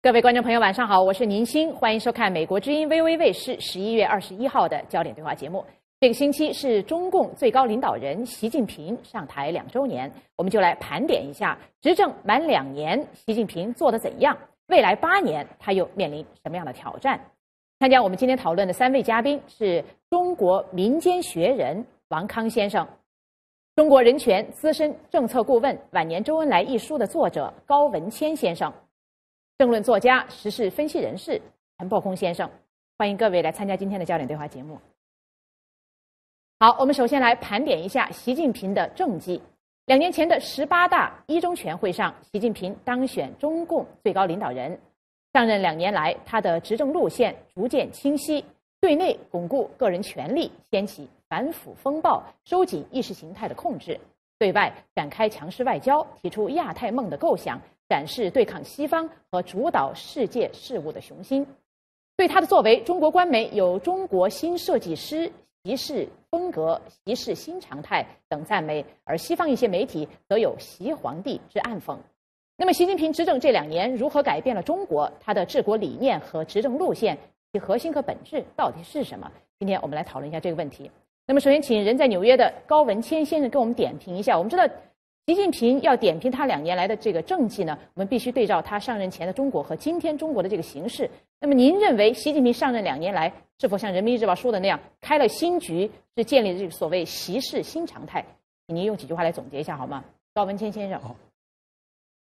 各位观众朋友，晚上好，我是宁鑫，欢迎收看《美国之音》微微卫视十一月二十一号的焦点对话节目。这个星期是中共最高领导人习近平上台两周年，我们就来盘点一下执政满两年，习近平做的怎样？未来八年他又面临什么样的挑战？参加我们今天讨论的三位嘉宾是中国民间学人王康先生、中国人权资深政策顾问、晚年周恩来一书的作者高文谦先生。政论作家、时事分析人士陈宝空先生，欢迎各位来参加今天的焦点对话节目。好，我们首先来盘点一下习近平的政绩。两年前的十八大一中全会上，习近平当选中共最高领导人。上任两年来，他的执政路线逐渐清晰：对内巩固个人权力，掀起反腐风暴，收紧意识形态的控制；对外展开强势外交，提出亚太梦的构想。展示对抗西方和主导世界事务的雄心，对他的作为，中国官媒有“中国新设计师”“习式风格”“习式新常态”等赞美，而西方一些媒体则有“习皇帝”之暗讽。那么，习近平执政这两年如何改变了中国？他的治国理念和执政路线，其核心和本质到底是什么？今天我们来讨论一下这个问题。那么，首先请人在纽约的高文谦先生给我们点评一下。我们知道。习近平要点评他两年来的这个政绩呢，我们必须对照他上任前的中国和今天中国的这个形势。那么，您认为习近平上任两年来是否像《人民日报》说的那样开了新局，是建立这个所谓“习式新常态”？请您用几句话来总结一下好吗？高文谦先生。好。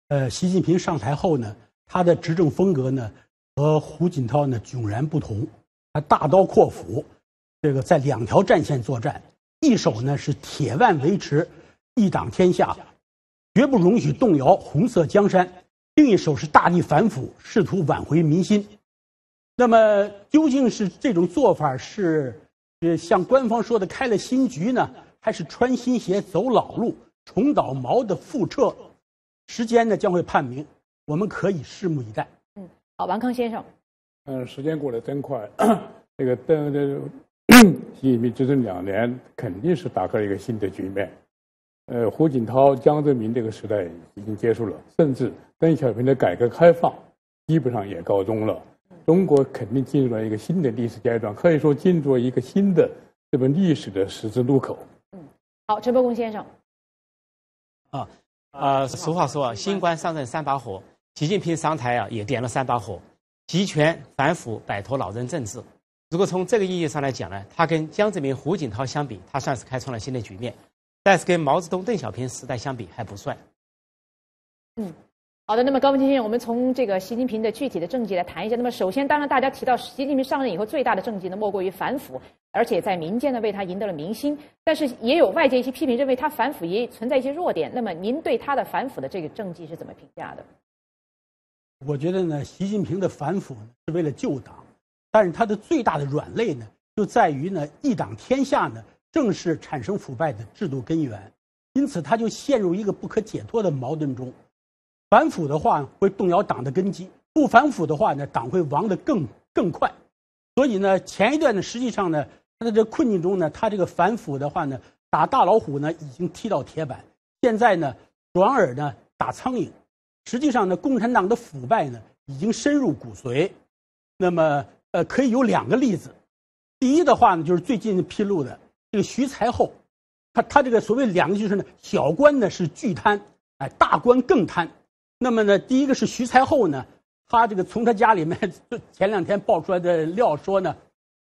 呃，习近平上台后呢，他的执政风格呢和胡锦涛呢迥然不同，他大刀阔斧，这个在两条战线作战，一手呢是铁腕维持。一党天下，绝不容许动摇红色江山。另一手是大力反腐，试图挽回民心。那么，究竟是这种做法是呃，像官方说的开了新局呢，还是穿新鞋走老路，重蹈毛的覆辙？时间呢将会判明，我们可以拭目以待。嗯，好，王康先生。嗯，时间过得真快。这个邓这 习近平执政两年，肯定是打开了一个新的局面。呃，胡锦涛、江泽民这个时代已经结束了，甚至邓小平的改革开放基本上也告终了。中国肯定进入了一个新的历史阶段，可以说进入了一个新的这个历史的十字路口。嗯，好，陈伯公先生。啊啊，俗话说啊，新官上任三把火。习近平上台啊，也点了三把火：集权、反腐、摆脱老人政治。如果从这个意义上来讲呢，他跟江泽民、胡锦涛相比，他算是开创了新的局面。但是跟毛泽东、邓小平时代相比还不算。嗯，好的。那么高文清先生，我们从这个习近平的具体的政绩来谈一下。那么首先，当然大家提到习近平上任以后最大的政绩呢，莫过于反腐，而且在民间呢为他赢得了民心。但是也有外界一些批评认为他反腐也存在一些弱点。那么您对他的反腐的这个政绩是怎么评价的？我觉得呢，习近平的反腐是为了救党，但是他的最大的软肋呢，就在于呢一党天下呢。正是产生腐败的制度根源，因此他就陷入一个不可解脱的矛盾中。反腐的话会动摇党的根基，不反腐的话呢，党会亡得更更快。所以呢，前一段呢，实际上呢，他在这困境中呢，他这个反腐的话呢，打大老虎呢已经踢到铁板，现在呢，转而呢打苍蝇。实际上呢，共产党的腐败呢已经深入骨髓。那么，呃，可以有两个例子。第一的话呢，就是最近披露的。这个徐才厚，他他这个所谓两个就是呢，小官呢是巨贪，哎，大官更贪。那么呢，第一个是徐才厚呢，他这个从他家里面，前两天爆出来的料说呢，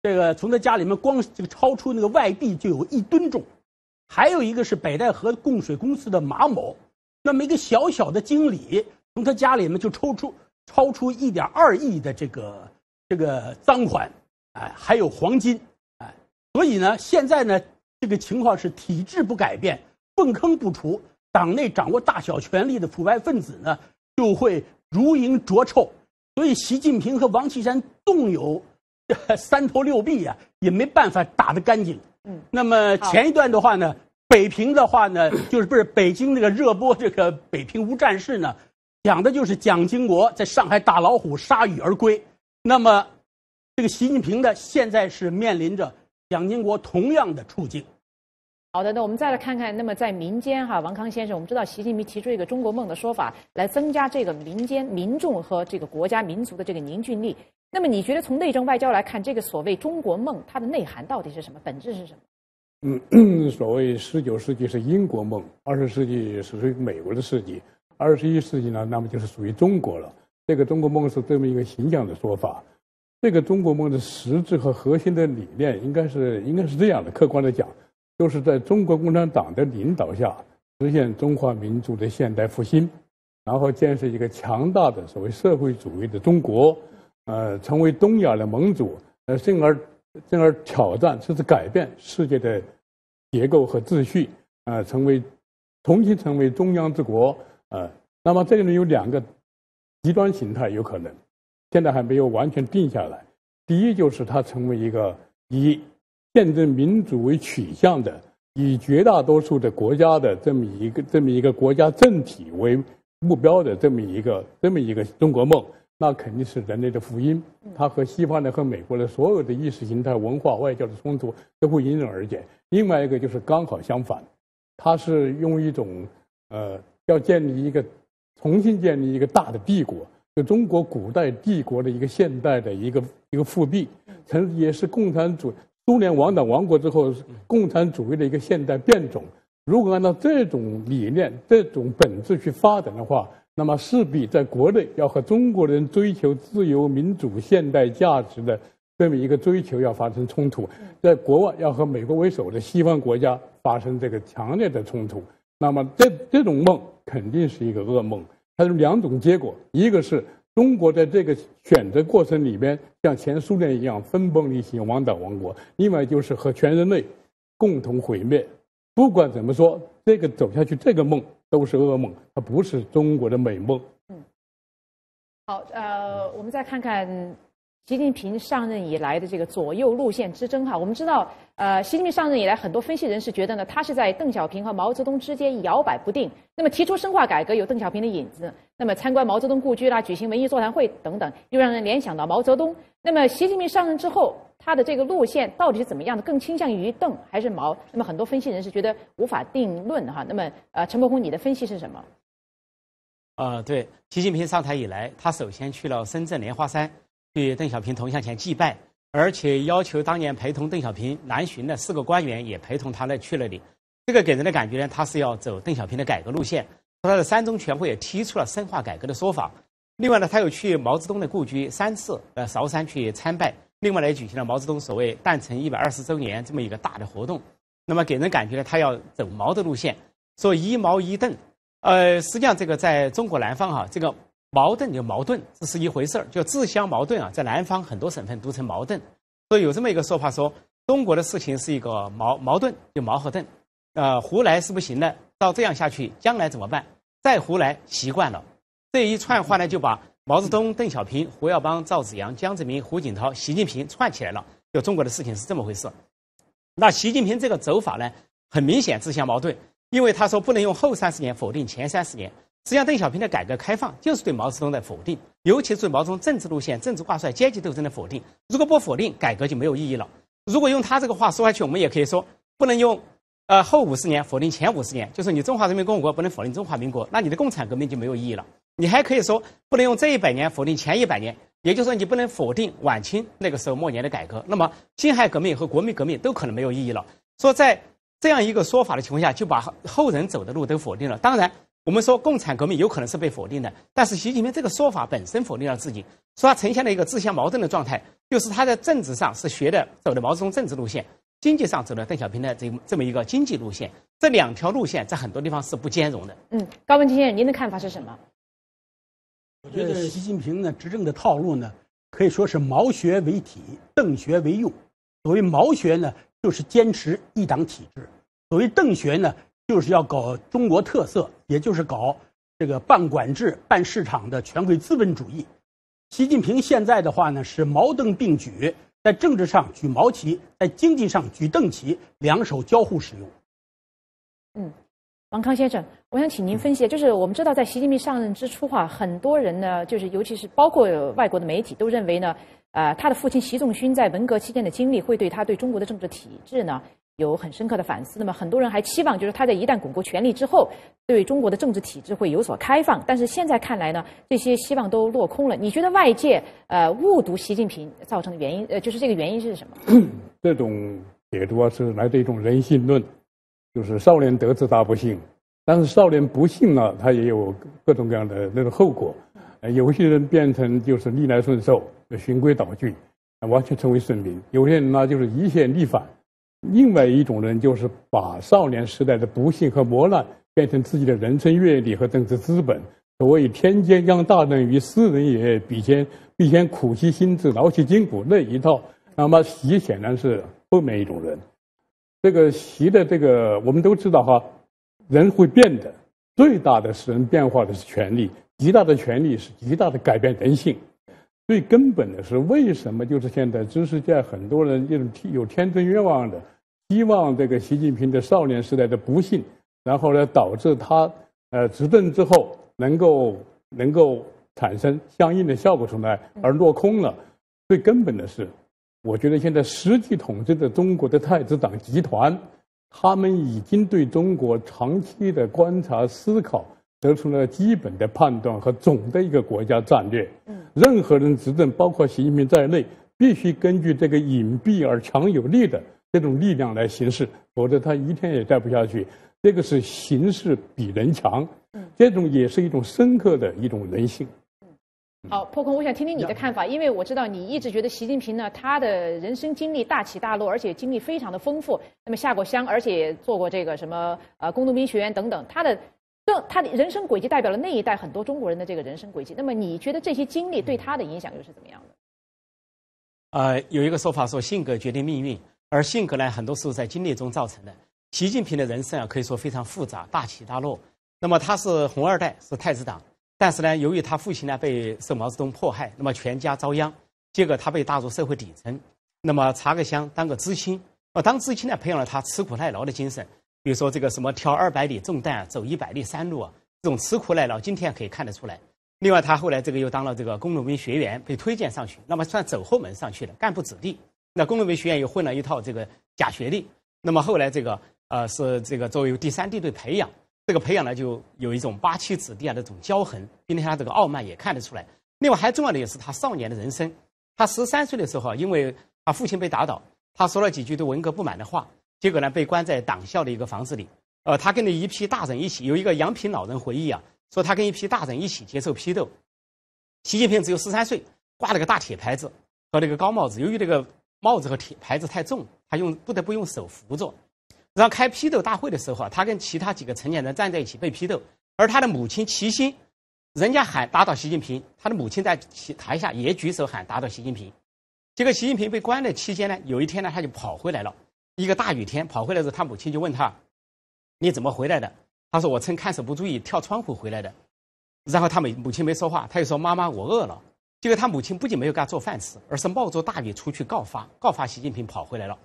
这个从他家里面光这个超出那个外币就有一吨重。还有一个是北戴河供水公司的马某，那么一个小小的经理，从他家里面就抽出超出一点二亿的这个这个赃款，哎，还有黄金。所以呢，现在呢，这个情况是体制不改变，粪坑不除，党内掌握大小权力的腐败分子呢，就会如蝇啄臭。所以习近平和王岐山动有 三头六臂啊，也没办法打得干净。嗯，那么前一段的话呢，北平的话呢，就是不是北京那个热播这个《北平无战事》呢，讲的就是蒋经国在上海打老虎铩羽而归。那么，这个习近平的现在是面临着。蒋经国同样的处境。好的，那我们再来看看，那么在民间哈，王康先生，我们知道习近平提出一个中国梦的说法，来增加这个民间民众和这个国家民族的这个凝聚力。那么你觉得从内政外交来看，这个所谓中国梦，它的内涵到底是什么？本质是什么？嗯，所谓十九世纪是英国梦，二十世纪是属于美国的世纪，二十一世纪呢，那么就是属于中国了。这个中国梦是这么一个形象的说法。这个中国梦的实质和核心的理念，应该是应该是这样的。客观的讲，就是在中国共产党的领导下，实现中华民族的现代复兴，然后建设一个强大的所谓社会主义的中国，呃，成为东亚的盟主，呃，进而进而挑战甚至改变世界的结构和秩序，啊，成为重新成为中央之国，呃，那么这里有两个极端形态有可能。现在还没有完全定下来。第一，就是它成为一个以见证民主为取向的、以绝大多数的国家的这么一个、这么一个国家政体为目标的这么一个、这么一个中国梦，那肯定是人类的福音。它和西方的和美国的所有的意识形态、文化、外交的冲突都会迎刃而解。另外一个就是刚好相反，它是用一种呃，要建立一个重新建立一个大的帝国。就中国古代帝国的一个现代的一个一个复辟，曾也是共产主苏联亡党亡国之后，共产主义的一个现代变种。如果按照这种理念、这种本质去发展的话，那么势必在国内要和中国人追求自由、民主、现代价值的这么一个追求要发生冲突；在国外要和美国为首的西方国家发生这个强烈的冲突。那么，这这种梦肯定是一个噩梦。它是两种结果，一个是中国在这个选择过程里边，像前苏联一样分崩离析、亡党亡国；另外就是和全人类共同毁灭。不管怎么说，这个走下去，这个梦都是噩梦，它不是中国的美梦。嗯，好，呃，我们再看看。习近平上任以来的这个左右路线之争哈，我们知道，呃，习近平上任以来，很多分析人士觉得呢，他是在邓小平和毛泽东之间摇摆不定。那么提出深化改革有邓小平的影子，那么参观毛泽东故居啦，举行文艺座谈会等等，又让人联想到毛泽东。那么习近平上任之后，他的这个路线到底是怎么样的？更倾向于邓还是毛？那么很多分析人士觉得无法定论哈。那么，呃，陈伯宏，你的分析是什么？呃，对，习近平上台以来，他首先去了深圳莲花山。去邓小平铜像前祭拜，而且要求当年陪同邓小平南巡的四个官员也陪同他呢去那里。这个给人的感觉呢，他是要走邓小平的改革路线。他的三中全会也提出了深化改革的说法。另外呢，他又去毛泽东的故居三次，呃，韶山去参拜，另外呢，也举行了毛泽东所谓诞辰一百二十周年这么一个大的活动。那么给人感觉呢，他要走毛的路线，说一毛一邓。呃，实际上这个在中国南方哈，这个。矛盾就矛盾，这是一回事儿，就自相矛盾啊！在南方很多省份都成矛盾，所以有这么一个说法：说中国的事情是一个矛矛盾，就矛和盾。呃，胡来是不行的，照这样下去，将来怎么办？再胡来习惯了，这一串话呢，就把毛泽东、邓小平、胡耀邦、赵紫阳、江泽民、胡锦涛、习近平串起来了。就中国的事情是这么回事。那习近平这个走法呢，很明显自相矛盾，因为他说不能用后三十年否定前三十年。实际上，邓小平的改革开放就是对毛泽东的否定，尤其是对毛泽东政治路线、政治挂帅、阶级斗争的否定。如果不否定，改革就没有意义了。如果用他这个话说下去，我们也可以说，不能用，呃，后五十年否定前五十年，就是你中华人民共和国不能否定中华民国，那你的共产革命就没有意义了。你还可以说，不能用这一百年否定前一百年，也就是说，你不能否定晚清那个时候末年的改革，那么辛亥革命和国民革命都可能没有意义了。说在这样一个说法的情况下，就把后人走的路都否定了。当然。我们说，共产革命有可能是被否定的，但是习近平这个说法本身否定了自己，说他呈现了一个自相矛盾的状态，就是他在政治上是学的、走的毛泽东政治路线，经济上走的邓小平的这这么一个经济路线，这两条路线在很多地方是不兼容的。嗯，高文清先生，您的看法是什么？我觉得习近平呢，执政的套路呢，可以说是毛学为体，邓学为用。所谓毛学呢，就是坚持一党体制；所谓邓学呢，就是要搞中国特色，也就是搞这个半管制半市场的权贵资本主义。习近平现在的话呢，是矛盾并举，在政治上举毛旗，在经济上举邓旗，两手交互使用。嗯，王康先生，我想请您分析，就是我们知道，在习近平上任之初，哈，很多人呢，就是尤其是包括外国的媒体，都认为呢，呃，他的父亲习仲勋在文革期间的经历，会对他对中国的政治体制呢。有很深刻的反思，那么很多人还期望，就是他在一旦巩固权力之后，对中国的政治体制会有所开放。但是现在看来呢，这些希望都落空了。你觉得外界呃误读习近平造成的原因，呃，就是这个原因是什么？这种解读啊，是来自一种人性论，就是少年得志大不幸，但是少年不幸呢，他也有各种各样的那个后果。有些人变成就是逆来顺受，循规蹈矩，完全成为顺民；有些人呢，就是一现逆反。另外一种人就是把少年时代的不幸和磨难变成自己的人生阅历和政治资本，所谓“天将降大任于斯人也，必先必先苦其心志，劳其筋骨”那一套。那么习显然是后面一种人。这个习的这个我们都知道哈，人会变的。最大的使人变化的是权力，极大的权力是极大的改变人性。最根本的是为什么？就是现在知识界很多人这种有天真愿望的。希望这个习近平的少年时代的不幸，然后呢导致他呃执政之后能够能够产生相应的效果出来，而落空了。最根本的是，我觉得现在实际统治的中国的太子党集团，他们已经对中国长期的观察思考，得出了基本的判断和总的一个国家战略。嗯，任何人执政，包括习近平在内，必须根据这个隐蔽而强有力的。这种力量来行事，否则他一天也待不下去。这个是形势比人强，这种也是一种深刻的一种人性。嗯，好，破空，我想听听你的看法，因为我知道你一直觉得习近平呢，他的人生经历大起大落，而且经历非常的丰富。那么下过乡，而且做过这个什么呃工农兵学员等等，他的更他的人生轨迹代表了那一代很多中国人的这个人生轨迹。那么你觉得这些经历对他的影响又是怎么样的？呃，有一个说法说，性格决定命运。而性格呢，很多时候在经历中造成的。习近平的人生啊，可以说非常复杂，大起大落。那么他是红二代，是太子党，但是呢，由于他父亲呢被受毛泽东迫害，那么全家遭殃，结果他被打入社会底层。那么查个乡当个知青，啊，当知青呢培养了他吃苦耐劳的精神。比如说这个什么挑二百里重担，走一百里山路，啊，这种吃苦耐劳，今天可以看得出来。另外他后来这个又当了这个工农兵学员，被推荐上去，那么算走后门上去了，干部子弟。那工农兵学院又混了一套这个假学历，那么后来这个呃是这个作为第三梯队培养，这个培养呢就有一种八旗子弟啊那种骄横，并且他这个傲慢也看得出来。另外还重要的也是他少年的人生，他十三岁的时候啊，因为他父亲被打倒，他说了几句对文革不满的话，结果呢被关在党校的一个房子里。呃，他跟着一批大人一起，有一个杨平老人回忆啊，说他跟一批大人一起接受批斗，习近平只有十三岁，挂了个大铁牌子和那个高帽子，由于这个。帽子和铁牌子太重，他用不得不用手扶着。然后开批斗大会的时候啊，他跟其他几个成年人站在一起被批斗，而他的母亲齐心，人家喊打倒习近平，他的母亲在台下也举手喊打倒习近平。结果习近平被关的期间呢，有一天呢，他就跑回来了。一个大雨天跑回来的时，候，他母亲就问他：“你怎么回来的？”他说：“我趁看守不注意跳窗户回来的。”然后他母母亲没说话，他又说：“妈妈，我饿了。”因为他母亲不仅没有给他做饭吃，而是冒着大雨出去告发，告发习近平跑回来了，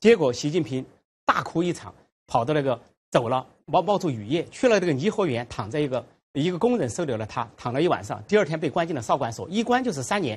结果习近平大哭一场，跑到那个走了，冒冒着雨夜去了这个颐和园，躺在一个一个工人收留了他，躺了一晚上，第二天被关进了少管所，一关就是三年。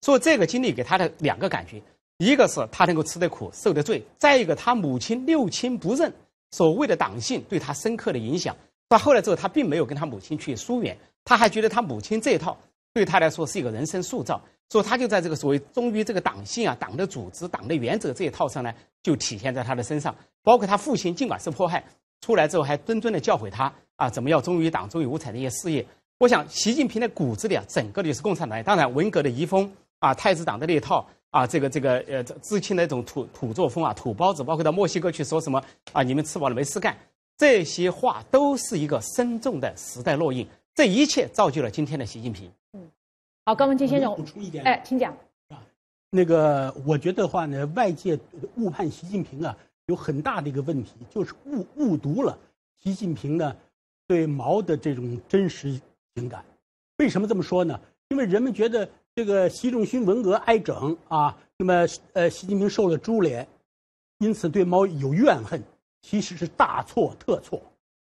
所以这个经历给他的两个感觉，一个是他能够吃得苦，受得罪；再一个他母亲六亲不认，所谓的党性对他深刻的影响。到后来之后，他并没有跟他母亲去疏远，他还觉得他母亲这一套。对他来说是一个人生塑造，所以他就在这个所谓忠于这个党性啊、党的组织、党的原则这一套上呢，就体现在他的身上。包括他父亲，尽管是迫害出来之后，还谆谆的教诲他啊，怎么要忠于党、忠于五彩的一些事业。我想，习近平的骨子里啊，整个的就是共产党，当然文革的遗风啊，太子党的那一套啊，这个这个呃，知青的那种土土作风啊，土包子，包括到墨西哥去说什么啊，你们吃饱了没事干，这些话都是一个深重的时代烙印。这一切造就了今天的习近平。好，高文清先生，一点，哎，请讲。那个，我觉得话呢，外界误判习近平啊，有很大的一个问题，就是误误读了习近平呢对毛的这种真实情感。为什么这么说呢？因为人们觉得这个习仲勋文革挨整啊，那么呃，习近平受了株连，因此对毛有怨恨，其实是大错特错。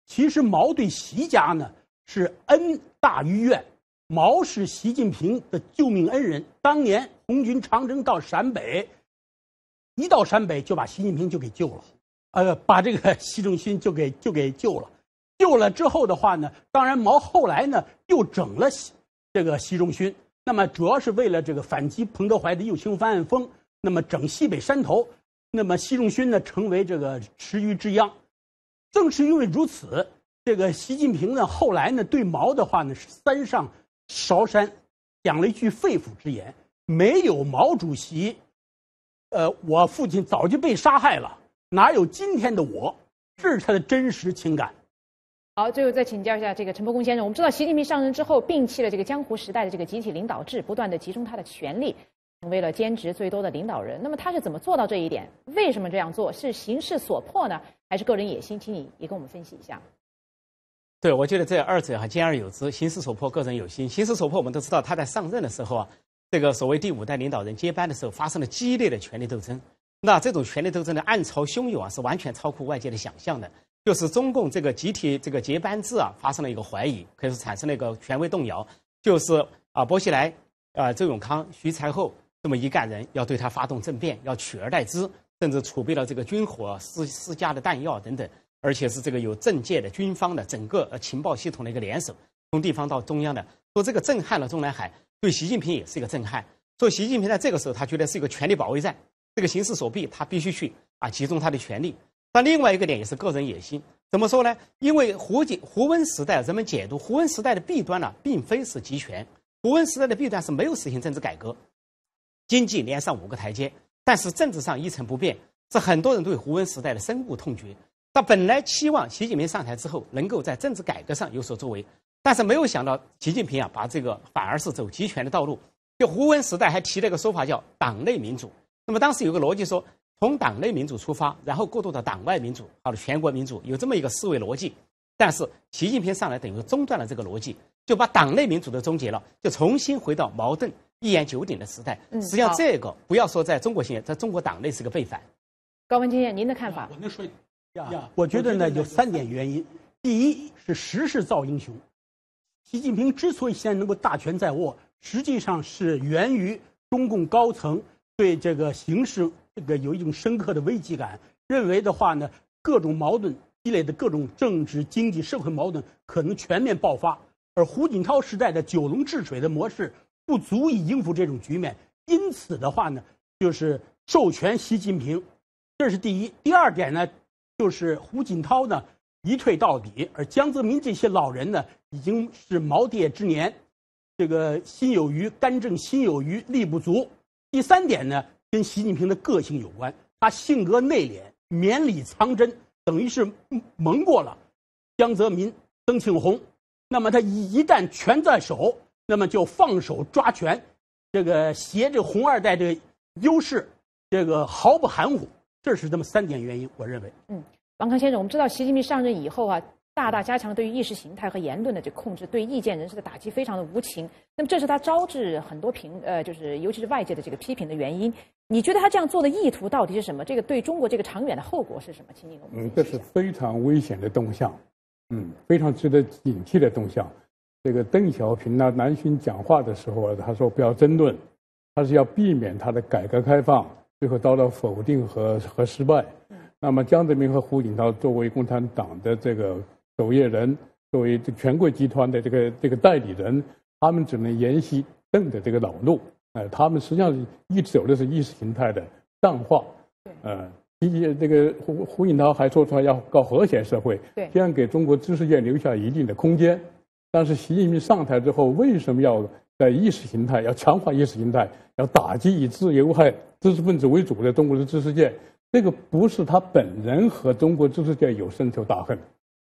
其实毛对习家呢是恩大于怨。毛是习近平的救命恩人。当年红军长征到陕北，一到陕北就把习近平就给救了，呃，把这个习仲勋就给就给救了。救了之后的话呢，当然毛后来呢又整了这个习仲勋。那么主要是为了这个反击彭德怀的右倾翻案风，那么整西北山头，那么习仲勋呢成为这个池鱼之殃。正是因为如此，这个习近平呢后来呢对毛的话呢是三上。韶山，讲了一句肺腑之言：没有毛主席，呃，我父亲早就被杀害了，哪有今天的我？这是他的真实情感。好，最后再请教一下这个陈伯公先生。我们知道，习近平上任之后，摒弃了这个江湖时代的这个集体领导制，不断的集中他的权力，成为了兼职最多的领导人。那么他是怎么做到这一点？为什么这样做？是形势所迫呢，还是个人野心？请你也跟我们分析一下。对，我觉得这二者啊兼而有之。形势所迫，个人有心。形势所迫，我们都知道他在上任的时候啊，这个所谓第五代领导人接班的时候发生了激烈的权力斗争。那这种权力斗争的暗潮汹涌啊，是完全超乎外界的想象的。就是中共这个集体这个接班制啊，发生了一个怀疑，可以说产生了一个权威动摇。就是啊，薄熙来、啊周永康、徐才厚这么一干人要对他发动政变，要取而代之，甚至储备了这个军火、私私家的弹药等等。而且是这个有政界的、军方的整个呃情报系统的一个联手，从地方到中央的，说这个震撼了中南海，对习近平也是一个震撼。所以习近平在这个时候，他觉得是一个权力保卫战，这个形势所逼，他必须去啊集中他的权力。但另外一个点也是个人野心，怎么说呢？因为胡锦胡温时代，人们解读胡温时代的弊端呢，并非是集权，胡温时代的弊端是没有实行政治改革，经济连上五个台阶，但是政治上一成不变，是很多人对胡温时代的深恶痛绝。他本来期望习近平上台之后能够在政治改革上有所作为，但是没有想到习近平啊，把这个反而是走集权的道路。就胡温时代还提了一个说法叫党内民主，那么当时有个逻辑说，从党内民主出发，然后过渡到党外民主，好了全国民主，有这么一个思维逻辑。但是习近平上来等于中断了这个逻辑，就把党内民主都终结了，就重新回到矛盾一言九鼎的时代。实际上，这个不要说在中国现在，在中国党内是个背反。高文清，您的看法？我能说。呀，我觉得呢有三点原因。第一是时势造英雄。习近平之所以现在能够大权在握，实际上是源于中共高层对这个形势这个有一种深刻的危机感，认为的话呢，各种矛盾积累的各种政治、经济、社会矛盾可能全面爆发，而胡锦涛时代的九龙治水的模式不足以应付这种局面，因此的话呢，就是授权习近平。这是第一。第二点呢。就是胡锦涛呢，一退到底，而江泽民这些老人呢，已经是耄耋之年，这个心有余，干正心有余力不足。第三点呢，跟习近平的个性有关，他性格内敛，绵里藏针，等于是蒙过了江泽民、曾庆红。那么他一一旦权在手，那么就放手抓权，这个挟着红二代这个优势，这个毫不含糊。这是这么三点原因，我认为。嗯，王康先生，我们知道习近平上任以后啊，大大加强了对于意识形态和言论的这控制，对意见人士的打击非常的无情。那么，这是他招致很多评，呃，就是尤其是外界的这个批评的原因。你觉得他这样做的意图到底是什么？这个对中国这个长远的后果是什么？请你给我们。嗯，这是非常危险的动向，嗯，非常值得警惕的动向。这个邓小平呢，南巡讲话的时候，他说不要争论，他是要避免他的改革开放。最后遭到否定和和失败。那么，江泽民和胡锦涛作为共产党的这个守业人，作为权贵集团的这个这个代理人，他们只能沿袭邓的这个老路。呃，他们实际上一走的是意识形态的淡化。对。呃，以及这个胡胡锦涛还说出来要搞和谐社会，这样给中国知识界留下一定的空间，但是习近平上台之后为什么要？在意识形态要强化意识形态，要打击以自由派知识分子为主的中国的知识界，这个不是他本人和中国知识界有深仇大恨，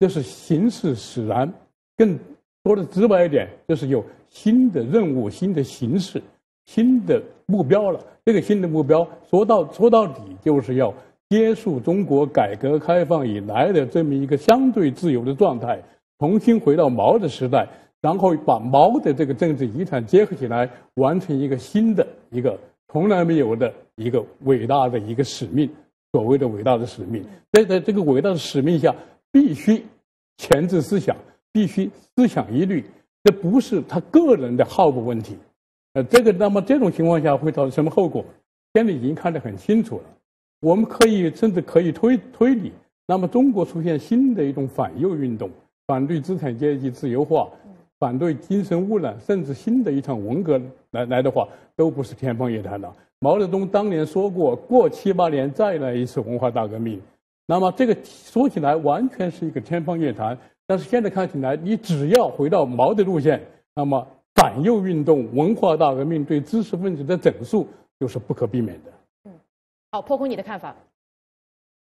这是形势使然。更多的直白一点，就是有新的任务、新的形势、新的目标了。这个新的目标，说到说到底，就是要结束中国改革开放以来的这么一个相对自由的状态，重新回到毛的时代。然后把毛的这个政治遗产结合起来，完成一个新的一个从来没有的一个伟大的一个使命，所谓的伟大的使命。在在这个伟大的使命下，必须前置思想，必须思想一律。这不是他个人的好恶问题。呃，这个那么这种情况下会造成什么后果？现在已经看得很清楚了。我们可以甚至可以推推理，那么中国出现新的一种反右运动，反对资产阶级自由化。反对精神污染，甚至新的一场文革来来的话，都不是天方夜谭了。毛泽东当年说过，过七八年再来一次文化大革命，那么这个说起来完全是一个天方夜谭。但是现在看起来，你只要回到毛的路线，那么反右运动、文化大革命对知识分子的整肃就是不可避免的。嗯，好，破空，你的看法？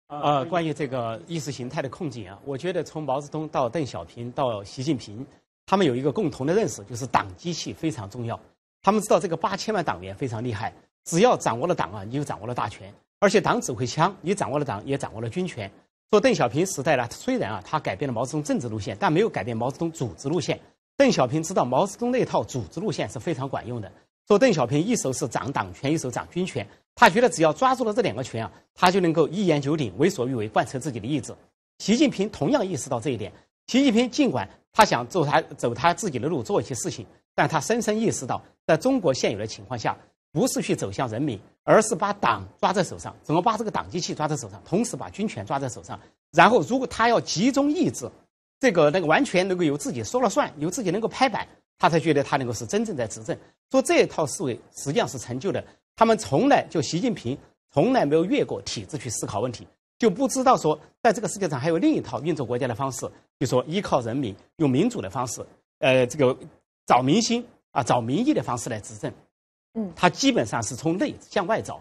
啊，关于这个意识形态的困境啊，我觉得从毛泽东到邓小平到习近平。他们有一个共同的认识，就是党机器非常重要。他们知道这个八千万党员非常厉害，只要掌握了党啊，你就掌握了大权。而且党指挥枪，你掌握了党，也掌握了军权。说邓小平时代呢，虽然啊，他改变了毛泽东政治路线，但没有改变毛泽东组织路线。邓小平知道毛泽东那套组织路线是非常管用的。说邓小平一手是掌党权，一手掌军权，他觉得只要抓住了这两个权啊，他就能够一言九鼎，为所欲为，贯彻自己的意志。习近平同样意识到这一点。习近平尽管他想走他走他自己的路做一些事情，但他深深意识到，在中国现有的情况下，不是去走向人民，而是把党抓在手上，怎么把这个党机器抓在手上，同时把军权抓在手上。然后，如果他要集中意志，这个那个完全能够由自己说了算，由自己能够拍板，他才觉得他能够是真正在执政。做这套思维实际上是陈旧的，他们从来就习近平从来没有越过体制去思考问题，就不知道说在这个世界上还有另一套运作国家的方式。就说依靠人民，用民主的方式，呃，这个找民心啊，找民意的方式来执政，嗯，他基本上是从内向外找。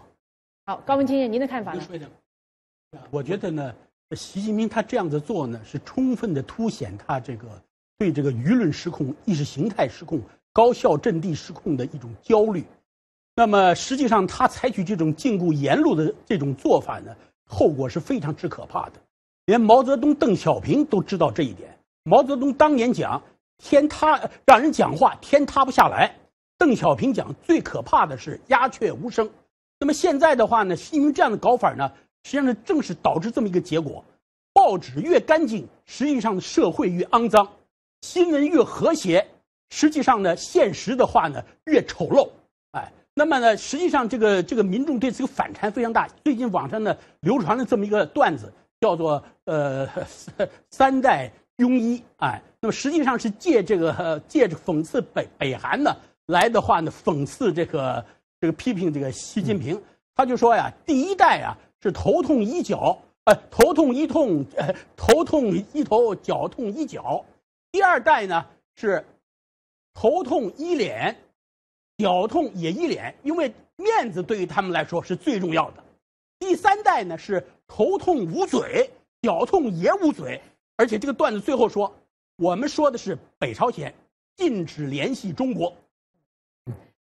好，高文清您的看法呢？我觉得呢，习近平他这样子做呢，是充分的凸显他这个对这个舆论失控、意识形态失控、高校阵地失控的一种焦虑。那么实际上，他采取这种禁锢言路的这种做法呢，后果是非常之可怕的。连毛泽东、邓小平都知道这一点。毛泽东当年讲：“天塌，让人讲话，天塌不下来。”邓小平讲：“最可怕的是鸦雀无声。”那么现在的话呢，因为这样的搞法呢，实际上正是导致这么一个结果：报纸越干净，实际上社会越肮脏；新闻越和谐，实际上呢，现实的话呢越丑陋。哎，那么呢，实际上这个这个民众对此个反差非常大。最近网上呢流传了这么一个段子。叫做呃三代庸医哎，那么实际上是借这个借着讽刺北北韩呢来的话呢，讽刺这个这个批评这个习近平。他就说呀，第一代啊是头痛医脚，呃头痛医痛，呃头痛医头脚痛医脚；第二代呢是头痛医脸，脚痛也医脸，因为面子对于他们来说是最重要的。第三代呢是头痛捂嘴，脚痛也捂嘴，而且这个段子最后说，我们说的是北朝鲜，禁止联系中国。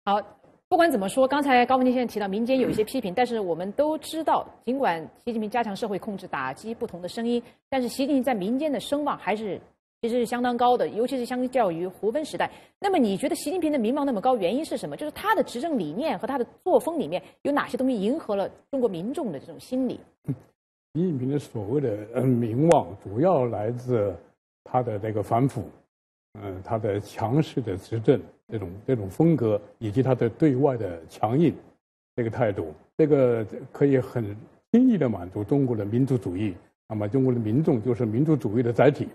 好，不管怎么说，刚才高文静先生提到民间有一些批评，但是我们都知道，尽管习近平加强社会控制，打击不同的声音，但是习近平在民间的声望还是。其实是相当高的，尤其是相较于胡温时代。那么，你觉得习近平的名望那么高，原因是什么？就是他的执政理念和他的作风里面有哪些东西迎合了中国民众的这种心理？习近平的所谓的名望，主要来自他的那个反腐，嗯，他的强势的执政这种这种风格，以及他的对外的强硬这个态度，这个可以很轻易的满足中国的民族主义。那么，中国的民众就是民族主义的载体。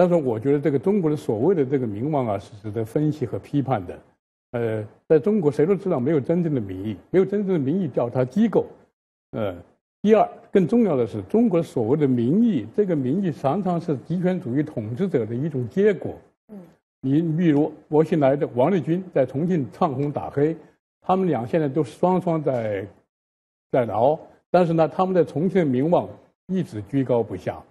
但是我觉得这个中国的所谓的这个名望啊，是值得分析和批判的。呃，在中国，谁都知道没有真正的民意，没有真正的民意调查机构。呃，第二，更重要的是，中国所谓的民意，这个民意常常是极权主义统治者的一种结果。嗯，你比如，我新来的王立军在重庆唱红打黑，他们俩现在都双双在在牢，但是呢，他们在重庆的名望一直居高不下。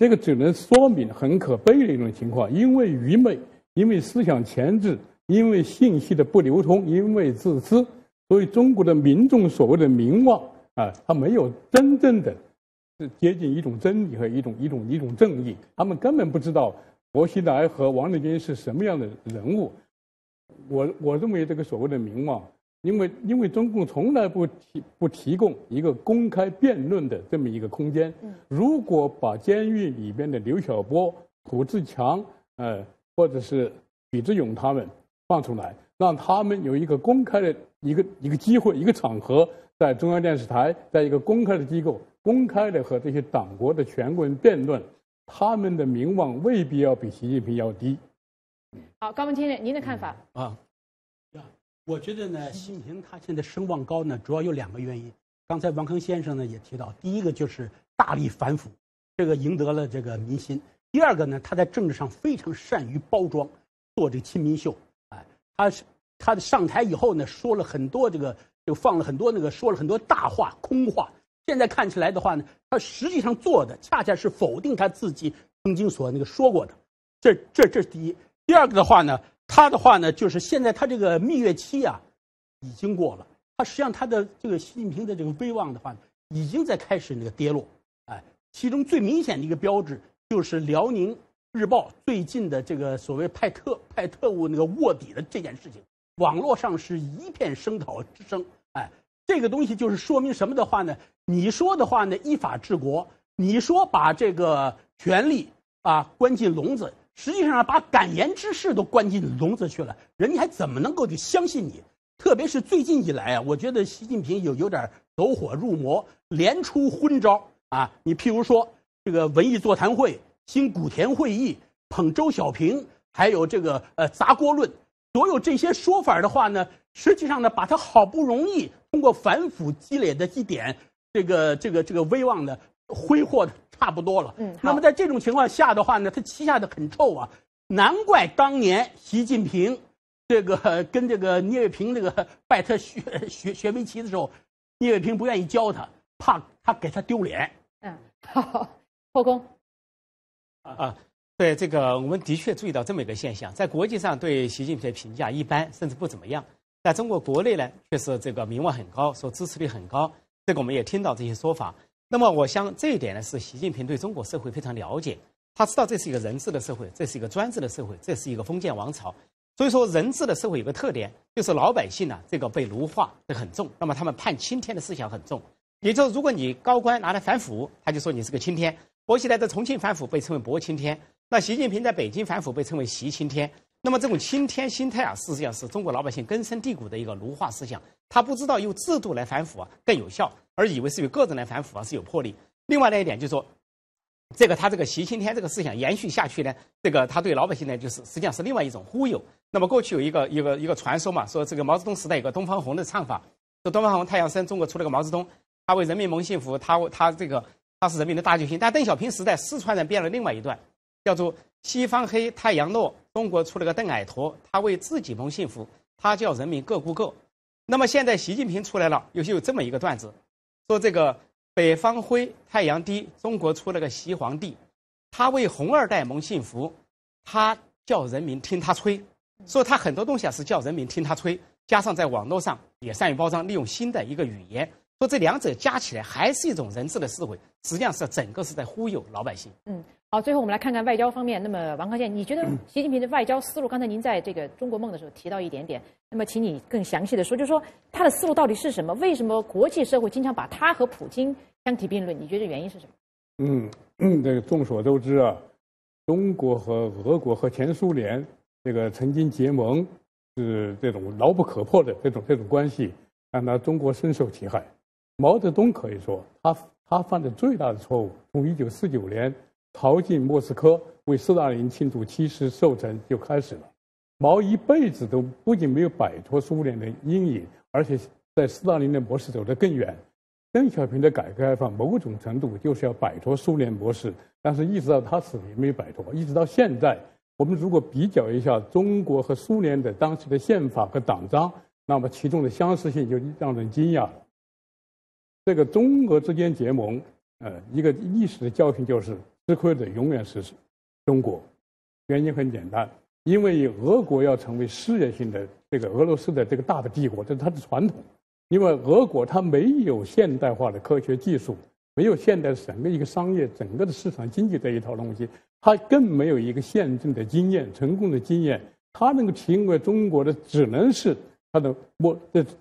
这个只能说明很可悲的一种情况，因为愚昧，因为思想前置，因为信息的不流通，因为自私，所以中国的民众所谓的民望啊，他没有真正的是接近一种真理和一种一种一种正义，他们根本不知道薄熙来和王立军是什么样的人物。我我认为这个所谓的民望。因为，因为中共从来不提不提供一个公开辩论的这么一个空间。如果把监狱里边的刘晓波、胡志强，呃，或者是李志勇他们放出来，让他们有一个公开的一个一个机会、一个场合，在中央电视台，在一个公开的机构，公开的和这些党国的全国人辩论，他们的名望未必要比习近平要低。好，高文先生，您的看法？啊。我觉得呢，习近平他现在声望高呢，主要有两个原因。刚才王康先生呢也提到，第一个就是大力反腐，这个赢得了这个民心。第二个呢，他在政治上非常善于包装，做这个亲民秀。哎，他他上台以后呢，说了很多这个，就放了很多那个，说了很多大话、空话。现在看起来的话呢，他实际上做的恰恰是否定他自己曾经所那个说过的。这这这是第一。第二个的话呢。他的话呢，就是现在他这个蜜月期啊，已经过了。他实际上他的这个习近平的这个威望的话，已经在开始那个跌落。哎，其中最明显的一个标志，就是辽宁日报最近的这个所谓派特派特务那个卧底的这件事情，网络上是一片声讨之声。哎，这个东西就是说明什么的话呢？你说的话呢，依法治国，你说把这个权力啊关进笼子。实际上啊，把敢言之士都关进笼子去了，人家还怎么能够去相信你？特别是最近以来啊，我觉得习近平有有点走火入魔，连出昏招啊。你譬如说这个文艺座谈会、新古田会议、捧周小平，还有这个呃砸锅论，所有这些说法的话呢，实际上呢，把他好不容易通过反腐积累的一点这个这个这个威望呢，挥霍。差不多了，嗯，那么在这种情况下的话呢，他旗下的很臭啊，难怪当年习近平，这个跟这个聂卫平那个拜他学学学围棋的时候，聂卫平不愿意教他，怕他给他丢脸。嗯，好，后宫。啊啊，对这个我们的确注意到这么一个现象，在国际上对习近平的评价一般，甚至不怎么样，在中国国内呢，却是这个名望很高，说支持率很高，这个我们也听到这些说法。那么，我想这一点呢，是习近平对中国社会非常了解。他知道这是一个人治的社会，这是一个专制的社会，这是一个封建王朝。所以说，人治的社会有个特点，就是老百姓呢，这个被奴化得很重。那么，他们盼青天的思想很重。也就是，如果你高官拿来反腐，他就说你是个青天。薄熙来在重庆反腐被称为薄青天，那习近平在北京反腐被称为习青天。那么，这种青天心态啊，实际上是中国老百姓根深蒂固的一个奴化思想。他不知道用制度来反腐啊更有效，而以为是用个人来反腐啊是有魄力。另外呢一点就是说，这个他这个习青天这个思想延续下去呢，这个他对老百姓呢就是实际上是另外一种忽悠。那么过去有一个一个一个传说嘛，说这个毛泽东时代有个东方红的唱法，说东方红太阳升，中国出了个毛泽东，他为人民谋幸福，他他这个他是人民的大救星。但邓小平时代，四川人变了另外一段，叫做西方黑太阳落，中国出了个邓艾陀，他为自己谋幸福，他叫人民各顾各。那么现在习近平出来了，尤其有这么一个段子，说这个北方灰太阳低，中国出了个习皇帝，他为红二代谋幸福，他叫人民听他吹，说他很多东西啊是叫人民听他吹，加上在网络上也善于包装，利用新的一个语言，说这两者加起来还是一种人治的思维，实际上是整个是在忽悠老百姓。嗯。好，最后我们来看看外交方面。那么，王康健，你觉得习近平的外交思路？刚才您在这个中国梦的时候提到一点点，那么，请你更详细的说，就是说他的思路到底是什么？为什么国际社会经常把他和普京相提并论？你觉得原因是什么？嗯嗯，这个众所周知啊，中国和俄国和前苏联这个曾经结盟，是这种牢不可破的这种这种关系，让他中国深受其害。毛泽东可以说，他他犯的最大的错误，从一九四九年。逃进莫斯科，为斯大林庆祝七十寿辰就开始了。毛一辈子都不仅没有摆脱苏联的阴影，而且在斯大林的模式走得更远。邓小平的改革开放某种程度就是要摆脱苏联模式，但是一直到他死也没有摆脱。一直到现在，我们如果比较一下中国和苏联的当时的宪法和党章，那么其中的相似性就让人惊讶了。这个中俄之间结盟，呃，一个历史的教训就是。吃亏的永远是中国，原因很简单，因为俄国要成为事业性的这个俄罗斯的这个大的帝国，这是它的传统。因为俄国它没有现代化的科学技术，没有现代整个一个商业、整个的市场经济这一套东西，它更没有一个宪政的经验、成功的经验，它能够提供给中国的只能是它的莫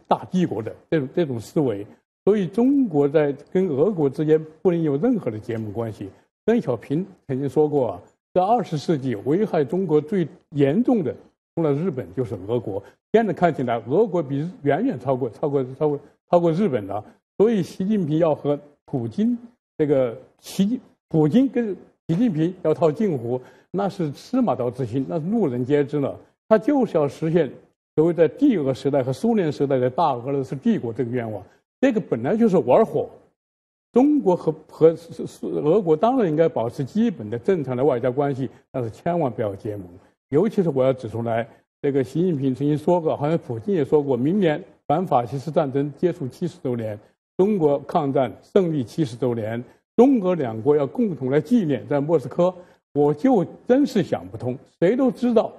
大帝国的这这种思维。所以中国在跟俄国之间不能有任何的结盟关系。邓小平曾经说过啊，在二十世纪危害中国最严重的除了日本就是俄国。现在看起来，俄国比远远超过、超过、超过、超过日本了。所以，习近平要和普京这个习、普京跟习近平要套近乎，那是司马昭之心，那是路人皆知了。他就是要实现所谓在帝俄时代和苏联时代的大俄罗斯帝国这个愿望，这个本来就是玩火。中国和和是是俄国当然应该保持基本的正常的外交关系，但是千万不要结盟。尤其是我要指出来，这个习近平曾经说过，好像普京也说过，明年反法西斯战争结束七十周年，中国抗战胜利七十周年，中俄两国要共同来纪念，在莫斯科，我就真是想不通，谁都知道。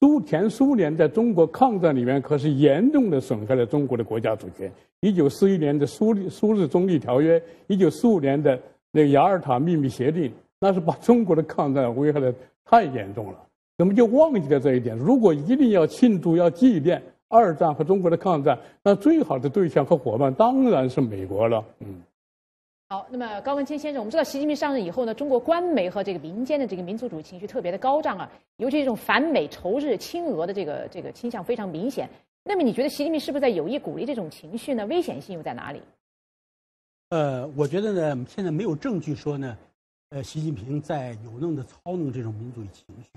苏、前苏联在中国抗战里面可是严重的损害了中国的国家主权。一九四一年的苏、日苏日中立条约，一九四五年的那个雅尔塔秘密协定，那是把中国的抗战危害的太严重了。怎么就忘记了这一点？如果一定要庆祝、要纪念二战和中国的抗战，那最好的对象和伙伴当然是美国了。嗯。好，那么高文清先生，我们知道习近平上任以后呢，中国官媒和这个民间的这个民族主义情绪特别的高涨啊，尤其这种反美、仇日、亲俄的这个这个倾向非常明显。那么你觉得习近平是不是在有意鼓励这种情绪呢？危险性又在哪里？呃，我觉得呢，现在没有证据说呢，呃，习近平在有能的操弄这种民族主义情绪，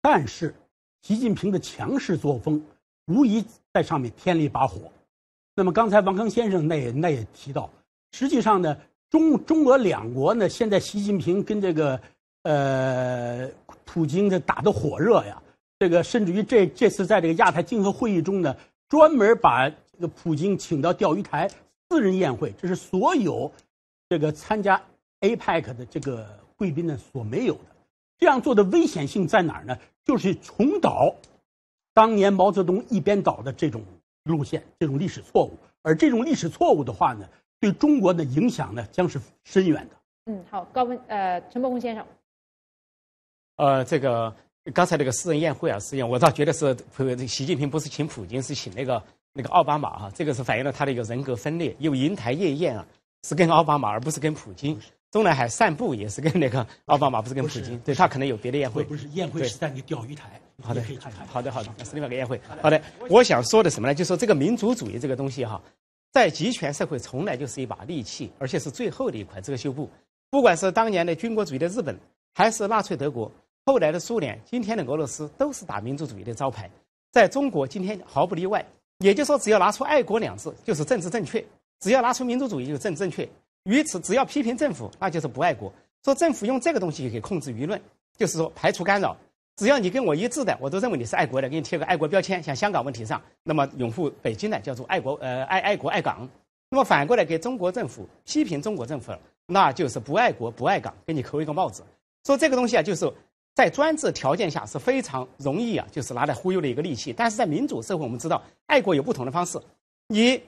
但是习近平的强势作风无疑在上面添了一把火。那么刚才王刚先生那也那也提到，实际上呢。中中俄两国呢，现在习近平跟这个呃普京的打得火热呀。这个甚至于这这次在这个亚太经合会议中呢，专门把这个普京请到钓鱼台私人宴会，这是所有这个参加 APEC 的这个贵宾呢所没有的。这样做的危险性在哪儿呢？就是重蹈当年毛泽东一边倒的这种路线、这种历史错误。而这种历史错误的话呢？对中国的影响呢，将是深远的。嗯，好，高文，呃，陈伯公先生。呃，这个刚才这个私人宴会啊，实际上我倒觉得是，习近平不是请普京，是请那个那个奥巴马哈，这个是反映了他的一个人格分裂。有银台夜宴啊，是跟奥巴马，而不是跟普京。中南海散步也是跟那个奥巴马，不是跟普京。对他可能有别的宴会。不是宴会是在你钓鱼台。好的。可以看看。好的，好的，是另外一个宴会。好的，我想说的什么呢？就是说这个民族主义这个东西哈。在集权社会，从来就是一把利器，而且是最后的一块遮羞布。不管是当年的军国主义的日本，还是纳粹德国，后来的苏联，今天的俄罗斯，都是打民族主义的招牌。在中国，今天毫不例外。也就是说，只要拿出爱国两字，就是政治正确；只要拿出民族主义，就政治正确。与此，只要批评政府，那就是不爱国。说政府用这个东西给控制舆论，就是说排除干扰。只要你跟我一致的，我都认为你是爱国的，给你贴个爱国标签。像香港问题上，那么拥护北京的叫做爱国，呃，爱爱国爱港。那么反过来给中国政府批评中国政府，那就是不爱国不爱港，给你扣一个帽子。说这个东西啊，就是在专制条件下是非常容易啊，就是拿来忽悠的一个利器。但是在民主社会，我们知道，爱国有不同的方式。你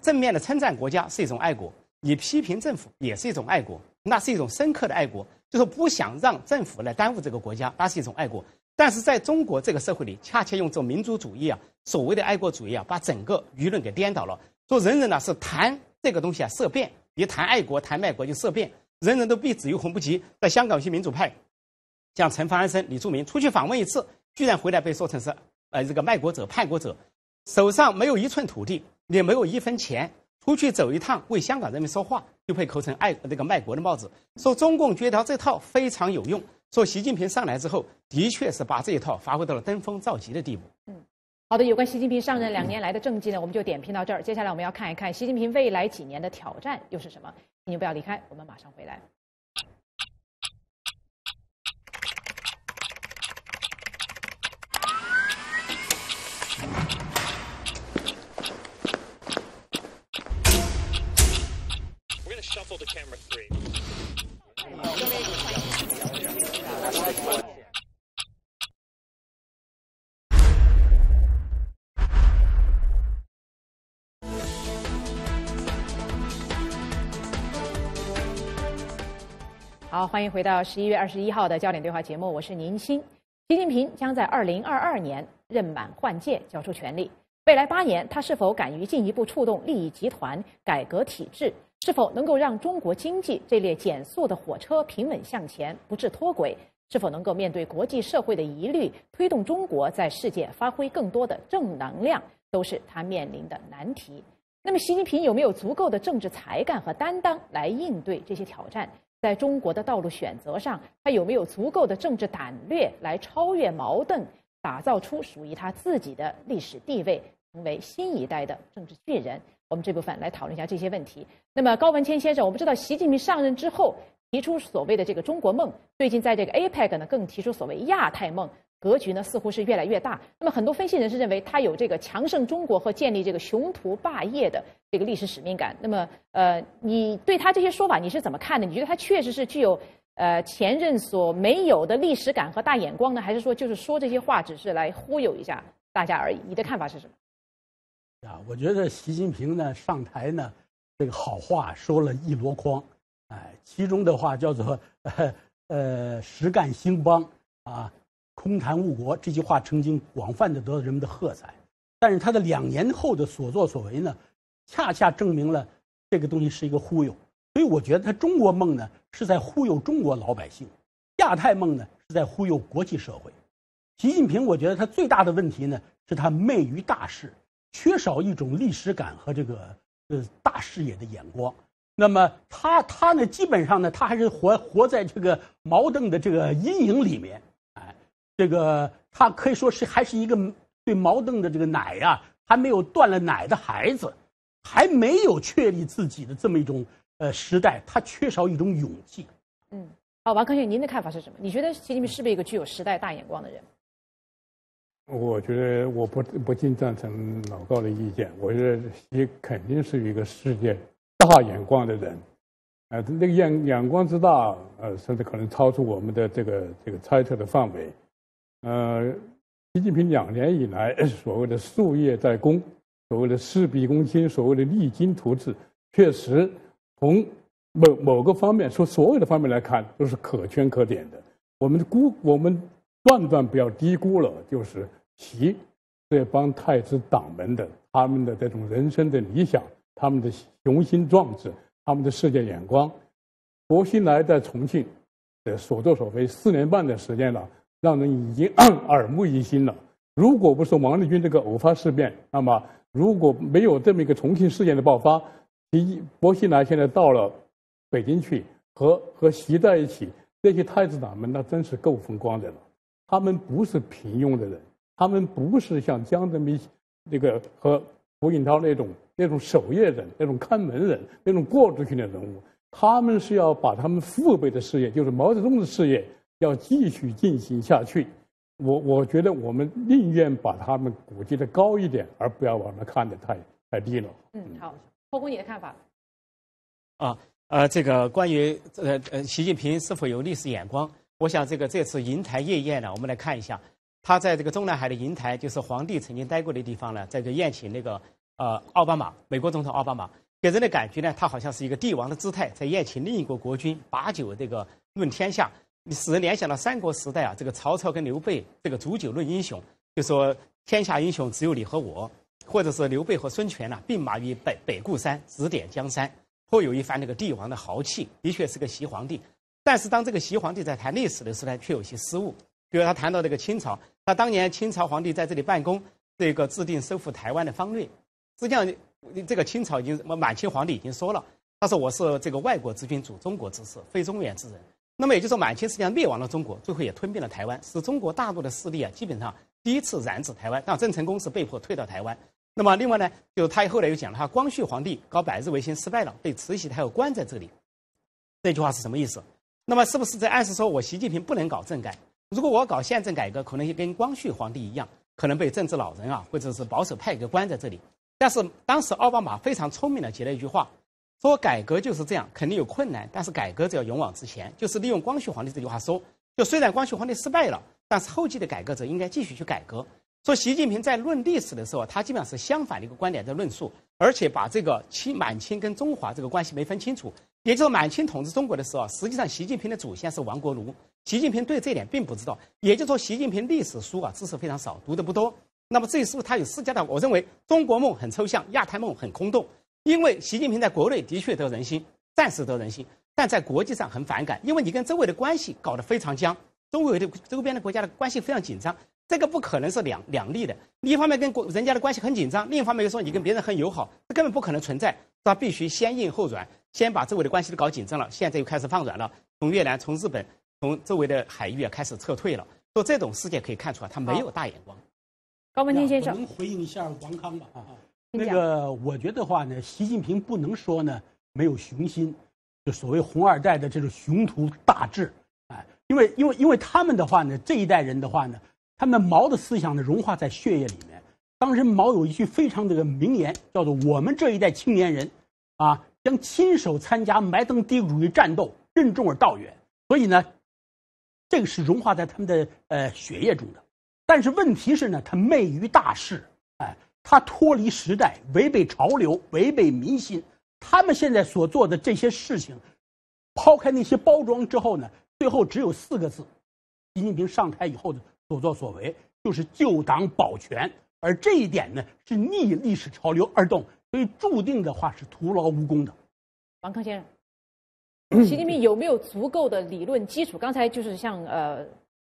正面的称赞国家是一种爱国，你批评政府也是一种爱国，那是一种深刻的爱国。就是不想让政府来耽误这个国家，那是一种爱国。但是在中国这个社会里，恰恰用这种民族主义啊，所谓的爱国主义啊，把整个舆论给颠倒了。说人人呢是谈这个东西啊色变，你谈爱国、谈卖国就色变。人人都避之又恐不及。在香港一些民主派，像陈方安生、李柱明出去访问一次，居然回来被说成是呃这个卖国者、叛国者，手上没有一寸土地，也没有一分钱，出去走一趟为香港人民说话。就会扣成爱那个卖国的帽子，说中共觉得这套非常有用，说习近平上来之后的确是把这一套发挥到了登峰造极的地步。嗯，好的，有关习近平上任两年来的政绩呢，我们就点评到这儿。接下来我们要看一看习近平未来几年的挑战又是什么？请不要离开，我们马上回来。camera three. the shuffle 好，欢迎回到十一月二十一号的焦点对话节目，我是宁欣。习近平将在二零二二年任满换届交出权力，未来八年他是否敢于进一步触动利益集团、改革体制？是否能够让中国经济这列减速的火车平稳向前，不致脱轨？是否能够面对国际社会的疑虑，推动中国在世界发挥更多的正能量，都是他面临的难题。那么，习近平有没有足够的政治才干和担当来应对这些挑战？在中国的道路选择上，他有没有足够的政治胆略来超越矛盾，打造出属于他自己的历史地位，成为新一代的政治巨人？我们这部分来讨论一下这些问题。那么高文谦先生，我们知道习近平上任之后提出所谓的这个中国梦，最近在这个 APEC 呢更提出所谓亚太梦，格局呢似乎是越来越大。那么很多分析人士认为他有这个强盛中国和建立这个雄图霸业的这个历史使命感。那么呃，你对他这些说法你是怎么看的？你觉得他确实是具有呃前任所没有的历史感和大眼光呢，还是说就是说这些话只是来忽悠一下大家而已？你的看法是什么？啊，我觉得习近平呢上台呢，这个好话说了一箩筐，哎，其中的话叫做呃“实干兴邦”，啊，“空谈误国”这句话曾经广泛的得到人们的喝彩。但是他的两年后的所作所为呢，恰恰证明了这个东西是一个忽悠。所以我觉得他中国梦呢是在忽悠中国老百姓，亚太梦呢是在忽悠国际社会。习近平，我觉得他最大的问题呢是他昧于大势。缺少一种历史感和这个呃大视野的眼光，那么他他呢，基本上呢，他还是活活在这个矛盾的这个阴影里面，哎，这个他可以说是还是一个对矛盾的这个奶呀还没有断了奶的孩子，还没有确立自己的这么一种呃时代，他缺少一种勇气。嗯，好，王科俭，您的看法是什么？你觉得习近平是不是一个具有时代大眼光的人？我觉得我不不尽赞成老高的意见。我觉得习肯定是一个世界大眼光的人，啊，这个眼眼光之大，呃，甚至可能超出我们的这个这个猜测的范围。呃，习近平两年以来所谓的夙夜在公，所谓的事必躬亲，所谓的励精图治，确实从某某个方面，从所有的方面来看，都是可圈可点的。我们估我们断断不要低估了，就是。其这帮太子党们的他们的这种人生的理想，他们的雄心壮志，他们的世界眼光，薄熙来在重庆的所作所为四年半的时间了，让人已经 耳目一新了。如果不是王立军这个偶发事变，那么如果没有这么一个重庆事件的爆发，薄熙来现在到了北京去和和习在一起，这些太子党们那真是够风光的了。他们不是平庸的人。他们不是像江泽民、那个和胡锦涛那种那种守夜人、那种看门人、那种过渡性的人物，他们是要把他们父辈的事业，就是毛泽东的事业，要继续进行下去。我我觉得我们宁愿把他们估计的高一点，而不要把他看得太太低了。嗯，好，包括你的看法。啊呃，这个关于呃呃，习近平是否有历史眼光？我想这个这次银台夜宴呢，我们来看一下。他在这个中南海的瀛台，就是皇帝曾经待过的地方呢，在这宴请那个呃奥巴马，美国总统奥巴马，给人的感觉呢，他好像是一个帝王的姿态，在宴请另一个国君，把酒这个论天下，使人联想到三国时代啊，这个曹操跟刘备这个煮酒论英雄，就说天下英雄只有你和我，或者是刘备和孙权呢，兵马于北北固山指点江山，颇有一番那个帝王的豪气，的确是个袭皇帝。但是当这个袭皇帝在谈历史的时候，却有些失误。比如他谈到这个清朝，他当年清朝皇帝在这里办公，这个制定收复台湾的方略，实际上这个清朝已经满清皇帝已经说了，他说我是这个外国之君，主中国之事，非中原之人。那么也就是说，满清实际上灭亡了中国，最后也吞并了台湾，使中国大陆的势力啊，基本上第一次染指台湾。但郑成功是被迫退到台湾。那么另外呢，就是他后来又讲了，他光绪皇帝搞百日维新失败了，被慈禧太后关在这里，这句话是什么意思？那么是不是在暗示说我习近平不能搞政改？如果我搞宪政改革，可能也跟光绪皇帝一样，可能被政治老人啊，或者是保守派给关在这里。但是当时奥巴马非常聪明的接了一句话，说改革就是这样，肯定有困难，但是改革只要勇往直前，就是利用光绪皇帝这句话说，就虽然光绪皇帝失败了，但是后继的改革者应该继续去改革。说习近平在论历史的时候，他基本上是相反的一个观点在论述，而且把这个清满清跟中华这个关系没分清楚，也就是满清统治中国的时候，实际上习近平的祖先是亡国奴。习近平对这点并不知道，也就是说，习近平历史书啊，知识非常少，读得不多。那么，这是不是他有私家的？我认为，中国梦很抽象，亚太梦很空洞。因为习近平在国内的确得人心，暂时得人心，但在国际上很反感，因为你跟周围的关系搞得非常僵，周围的周边的国家的关系非常紧张。这个不可能是两两立的。一方面跟国人家的关系很紧张，另一方面又说你跟别人很友好，这根本不可能存在。他必须先硬后软，先把周围的关系都搞紧张了，现在又开始放软了，从越南，从日本。从周围的海域啊开始撤退了。做这种事件可以看出来，他没有大眼光。高文清先生，能回应一下王康吧？啊，那个，我觉得话呢，习近平不能说呢没有雄心，就所谓红二代的这种雄图大志，哎，因为因为因为他们的话呢，这一代人的话呢，他们毛的思想呢融化在血液里面。当时毛有一句非常这个名言，叫做“我们这一代青年人，啊，将亲手参加埋葬帝国主义战斗，任重而道远。”所以呢。这个是融化在他们的呃血液中的，但是问题是呢，他昧于大势，哎，他脱离时代，违背潮流，违背民心。他们现在所做的这些事情，抛开那些包装之后呢，最后只有四个字：习近平上台以后的所作所为，就是救党保全。而这一点呢，是逆历史潮流而动，所以注定的话是徒劳无功的。王克先生。习近平有没有足够的理论基础？刚才就是像呃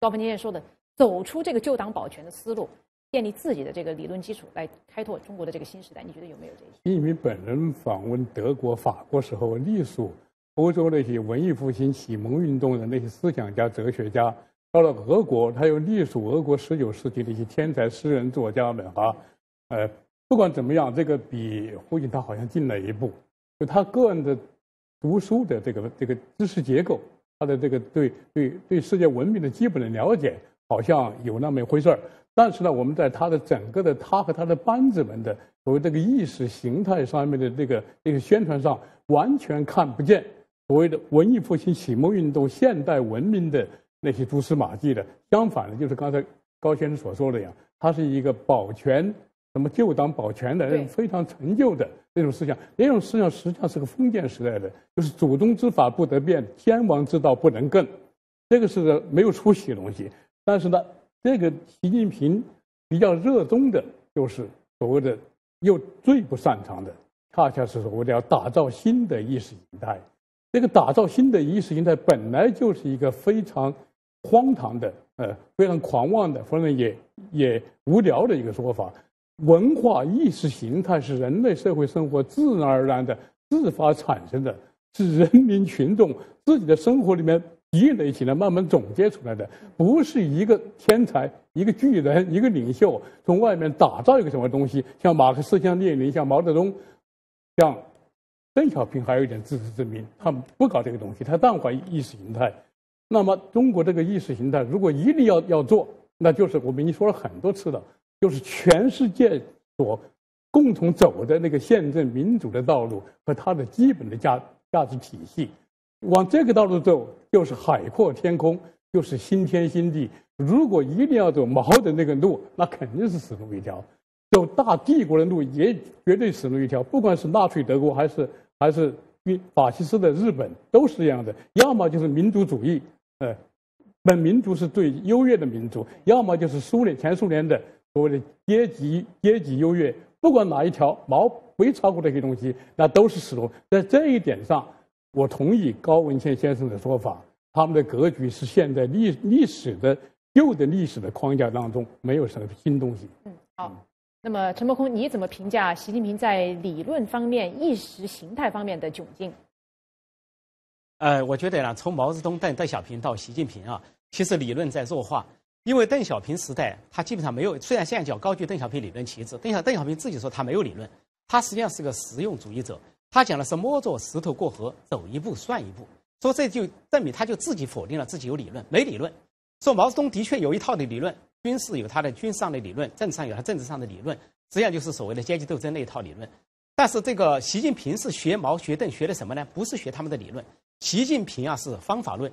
高鹏先生说的，走出这个旧党保全的思路，建立自己的这个理论基础，来开拓中国的这个新时代。你觉得有没有这些？习近平本人访问德国、法国时候，隶属欧洲那些文艺复兴、启蒙运动的那些思想家、哲学家；到了俄国，他又隶属俄国十九世纪的一些天才诗人、作家们。哈，呃，不管怎么样，这个比胡锦涛好像进了一步，就他个人的。读书的这个这个知识结构，他的这个对对对世界文明的基本的了解好像有那么一回事儿，但是呢，我们在他的整个的他和他的班子们的所谓这个意识形态上面的这个这个宣传上，完全看不见所谓的文艺复兴启蒙运动现代文明的那些蛛丝马迹的。相反的，就是刚才高先生所说的呀，他是一个保全。什么旧党保全的那种非常陈旧的那种思想，那种思想实际上是个封建时代的，就是祖宗之法不得变，天王之道不能更，这个是个没有出息的东西。但是呢，这个习近平比较热衷的，就是所谓的又最不擅长的，恰恰是所谓的要打造新的意识形态。这个打造新的意识形态本来就是一个非常荒唐的，呃，非常狂妄的，或者也也无聊的一个说法。文化意识形态是人类社会生活自然而然的自发产生的，是人民群众自己的生活里面积累起来、慢慢总结出来的，不是一个天才、一个巨人、一个领袖从外面打造一个什么东西。像马克思、像列宁、像毛泽东，像邓小平，还有一点自知之明，他不搞这个东西，他淡化意识形态。那么，中国这个意识形态如果一定要要做，那就是我们已经说了很多次了。就是全世界所共同走的那个宪政民主的道路和它的基本的价价值体系，往这个道路走，就是海阔天空，就是新天新地。如果一定要走毛的那个路，那肯定是死路一条；走大帝国的路也绝对死路一条。不管是纳粹德国还是还是法西斯的日本，都是一样的。要么就是民族主义，呃，本民族是最优越的民族；要么就是苏联前苏联的。所谓的阶级阶级优越，不管哪一条，毛没超过这些东西，那都是死路。在这一点上，我同意高文谦先生的说法，他们的格局是现在历历史的旧的历史的框架当中没有什么新东西。嗯，好。那么陈伯空，你怎么评价习近平在理论方面、意识形态方面的窘境？呃，我觉得呢，从毛泽东邓邓小平到习近平啊，其实理论在弱化。因为邓小平时代，他基本上没有。虽然现在叫高举邓小平理论旗帜，邓小邓小平自己说他没有理论，他实际上是个实用主义者。他讲的是摸着石头过河，走一步算一步。说这就证明他就自己否定了自己有理论，没理论。说毛泽东的确有一套的理论，军事有他的军事上的理论，政治上有他政治上的理论，实际上就是所谓的阶级斗争那一套理论。但是这个习近平是学毛学邓学的什么呢？不是学他们的理论，习近平啊是方法论，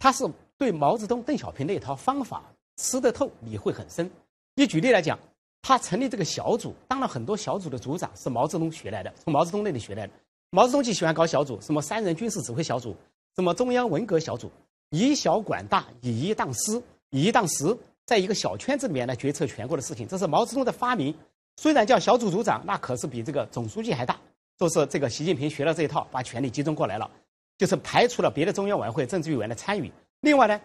他是对毛泽东、邓小平那一套方法。吃得透，理会很深。你举例来讲，他成立这个小组，当了很多小组的组长，是毛泽东学来的，从毛泽东那里学来的。毛泽东就喜欢搞小组，什么三人军事指挥小组，什么中央文革小组，以小管大，以一当十，以一当十，在一个小圈子里面来决策全国的事情，这是毛泽东的发明。虽然叫小组组长，那可是比这个总书记还大。就是这个习近平学了这一套，把权力集中过来了，就是排除了别的中央委员会、政治委员的参与。另外呢？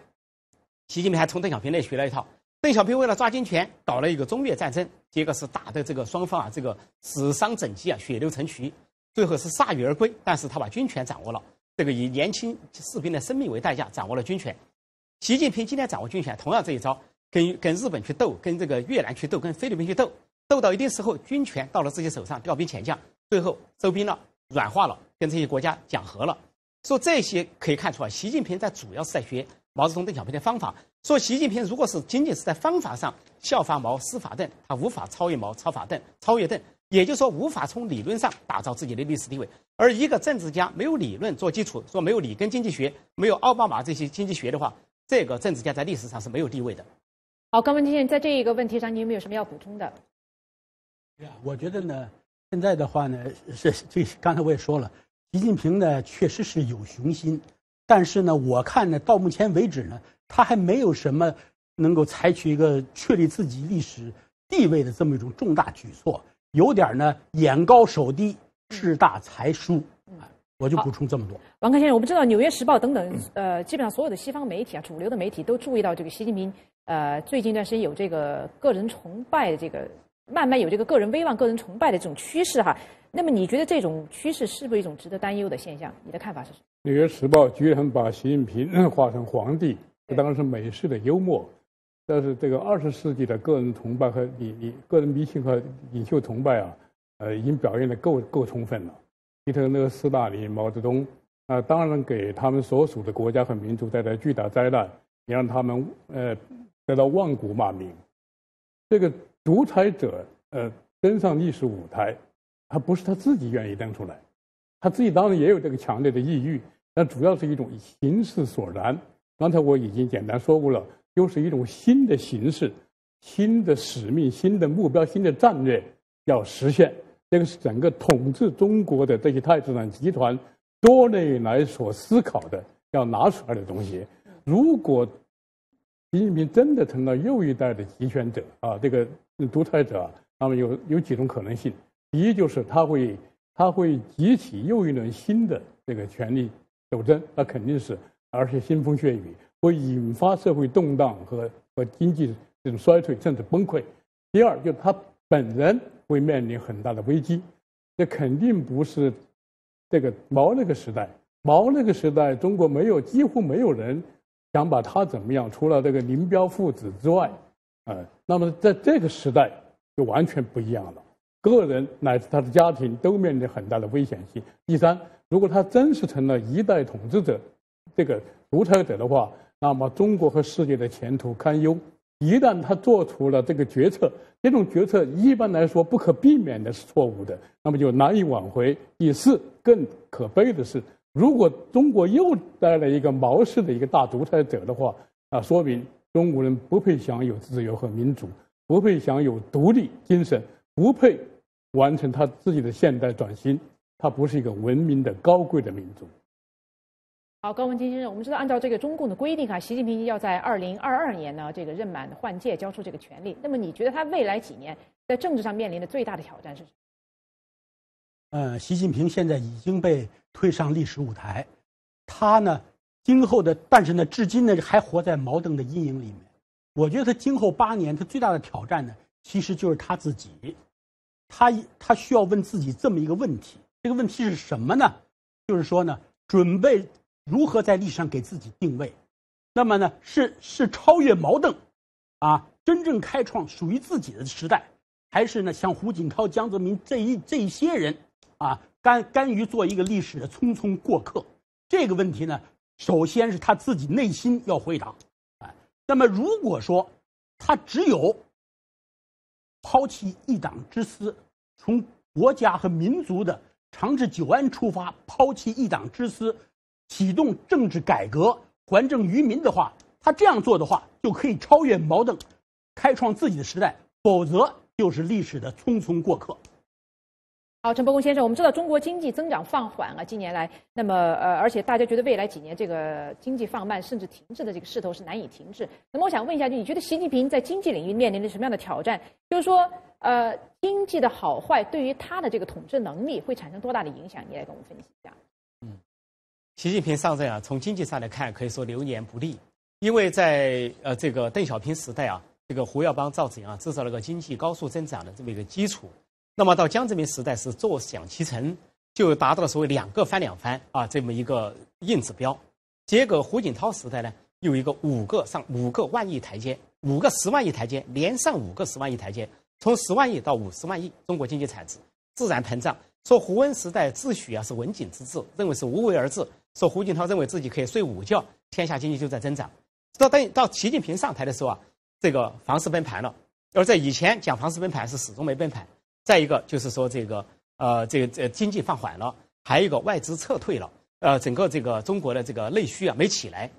习近平还从邓小平那学了一套。邓小平为了抓军权，搞了一个中越战争，结果是打的这个双方啊，这个死伤整齐啊，血流成渠，最后是铩羽而归。但是他把军权掌握了，这个以年轻士兵的生命为代价掌握了军权。习近平今天掌握军权，同样这一招，跟跟日本去斗，跟这个越南去斗，跟菲律宾去斗，斗到一定时候，军权到了自己手上，调兵遣将，最后收兵了，软化了，跟这些国家讲和了。说这些可以看出啊，习近平在主要是在学。毛泽东、邓小平的方法，说习近平如果是仅仅是在方法上效法毛、施法邓，他无法超越毛、超法邓、超越邓，也就是说无法从理论上打造自己的历史地位。而一个政治家没有理论做基础，说没有里根经济学、没有奥巴马这些经济学的话，这个政治家在历史上是没有地位的。好，高文清先生在这一个问题上，你有没有什么要补充的？我觉得呢，现在的话呢，是这刚才我也说了，习近平呢确实是有雄心。但是呢，我看呢，到目前为止呢，他还没有什么能够采取一个确立自己历史地位的这么一种重大举措，有点呢眼高手低、志大才疏。我就补充这么多，王开先生，我不知道《纽约时报》等等，呃，基本上所有的西方媒体啊，主流的媒体都注意到这个习近平，呃，最近一段时间有这个个人崇拜，的这个慢慢有这个个人威望、个人崇拜的这种趋势哈。那么你觉得这种趋势是不是一种值得担忧的现象？你的看法是什么？《纽约时报》居然把习近平 画成皇帝，这当然是美式的幽默。但是这个二十世纪的个人崇拜和迷个人迷信和领袖崇拜啊，呃，已经表现的够够充分了。希特勒、斯大林、毛泽东啊，当然给他们所属的国家和民族带来巨大灾难，也让他们呃得到万古骂名。这个独裁者呃登上历史舞台，他不是他自己愿意登出来，他自己当然也有这个强烈的抑郁，那主要是一种形势所然，刚才我已经简单说过了，又是一种新的形式、新的使命、新的目标、新的战略要实现。这个是整个统治中国的这些太子党集团多年来所思考的，要拿出来的东西。如果习近平真的成了又一代的集权者啊，这个独裁者，那么有有几种可能性：第一，就是他会他会集起又一轮新的这个权力。斗争，那肯定是，而且腥风血雨，会引发社会动荡和和经济这种衰退、政治崩溃。第二，就他本人会面临很大的危机，这肯定不是这个毛那个时代，毛那个时代，中国没有几乎没有人想把他怎么样，除了这个林彪父子之外，啊，那么在这个时代就完全不一样了。个人乃至他的家庭都面临很大的危险性。第三，如果他真是成了一代统治者、这个独裁者的话，那么中国和世界的前途堪忧。一旦他做出了这个决策，这种决策一般来说不可避免的是错误的，那么就难以挽回。第四，更可悲的是，如果中国又带来一个毛氏的一个大独裁者的话，那说明中国人不配享有自由和民主，不配享有独立精神。不配完成他自己的现代转型，他不是一个文明的高贵的民族。好，高文清先生，我们知道按照这个中共的规定啊，习近平要在二零二二年呢这个任满换届交出这个权利。那么你觉得他未来几年在政治上面临的最大的挑战是什么？呃，习近平现在已经被推上历史舞台，他呢今后的，但是呢至今呢还活在矛盾的阴影里面。我觉得他今后八年他最大的挑战呢，其实就是他自己。他他需要问自己这么一个问题，这个问题是什么呢？就是说呢，准备如何在历史上给自己定位？那么呢，是是超越矛盾，啊，真正开创属于自己的时代，还是呢，像胡锦涛、江泽民这一这些人，啊，甘甘于做一个历史的匆匆过客？这个问题呢，首先是他自己内心要回答。啊，那么如果说他只有。抛弃一党之私，从国家和民族的长治久安出发，抛弃一党之私，启动政治改革，还政于民的话，他这样做的话，就可以超越矛盾，开创自己的时代；否则，就是历史的匆匆过客。好，陈伯公先生，我们知道中国经济增长放缓了，近年来，那么呃，而且大家觉得未来几年这个经济放慢甚至停滞的这个势头是难以停滞。那么我想问一下，就你觉得习近平在经济领域面临着什么样的挑战？就是说，呃，经济的好坏对于他的这个统治能力会产生多大的影响？你来跟我们分析一下。嗯，习近平上任啊，从经济上来看，可以说流年不利，因为在呃这个邓小平时代啊，这个胡耀邦、赵紫阳啊，制造了个经济高速增长的这么一个基础。那么到江泽民时代是坐享其成，就达到了所谓两个翻两番啊这么一个硬指标。结果胡锦涛时代呢，有一个五个上五个万亿台阶，五个十万亿台阶，连上五个十万亿台阶，从十万亿到五十万亿，中国经济产值自然膨胀。说胡温时代自诩啊是文景之治，认为是无为而治。说胡锦涛认为自己可以睡午觉，天下经济就在增长。到等到习近平上台的时候啊，这个房市崩盘了。而在以前讲房市崩盘是始终没崩盘。再一个就是说，这个呃，这个这经济放缓了，还有一个外资撤退了，呃，整个这个中国的这个内需啊没起来，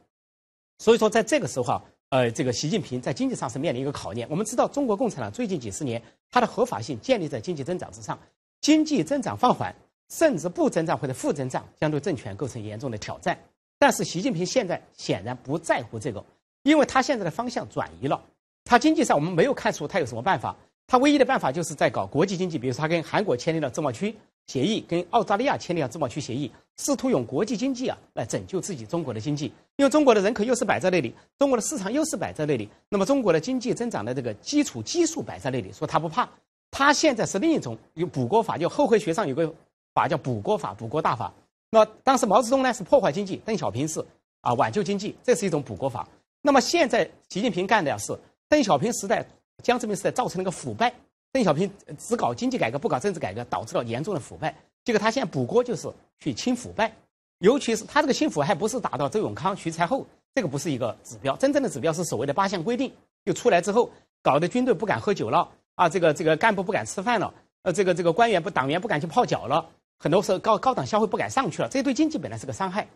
所以说在这个时候，啊，呃，这个习近平在经济上是面临一个考验。我们知道，中国共产党最近几十年，它的合法性建立在经济增长之上，经济增长放缓甚至不增长或者负增长，将对政权构成严重的挑战。但是，习近平现在显然不在乎这个，因为他现在的方向转移了。他经济上我们没有看出他有什么办法。他唯一的办法就是在搞国际经济，比如说他跟韩国签订了自贸区协议，跟澳大利亚签订了自贸区协议，试图用国际经济啊来拯救自己中国的经济。因为中国的人口优势摆在那里，中国的市场优势摆在那里，那么中国的经济增长的这个基础基数摆在那里，说他不怕。他现在是另一种有补锅法，就后黑学上有个法叫补锅法、补锅大法。那当时毛泽东呢是破坏经济，邓小平是啊挽救经济，这是一种补锅法。那么现在习近平干的呀是邓小平时代。江泽民时代造成了一个腐败，邓小平只搞经济改革不搞政治改革，导致了严重的腐败。结果他现在补锅就是去清腐败，尤其是他这个清腐还不是打到周永康、徐才厚，这个不是一个指标。真正的指标是所谓的八项规定，就出来之后，搞得军队不敢喝酒了啊，这个这个干部不敢吃饭了，呃，这个这个官员不党员不敢去泡脚了，很多时候高高档消费不敢上去了，这对经济本来是个伤害。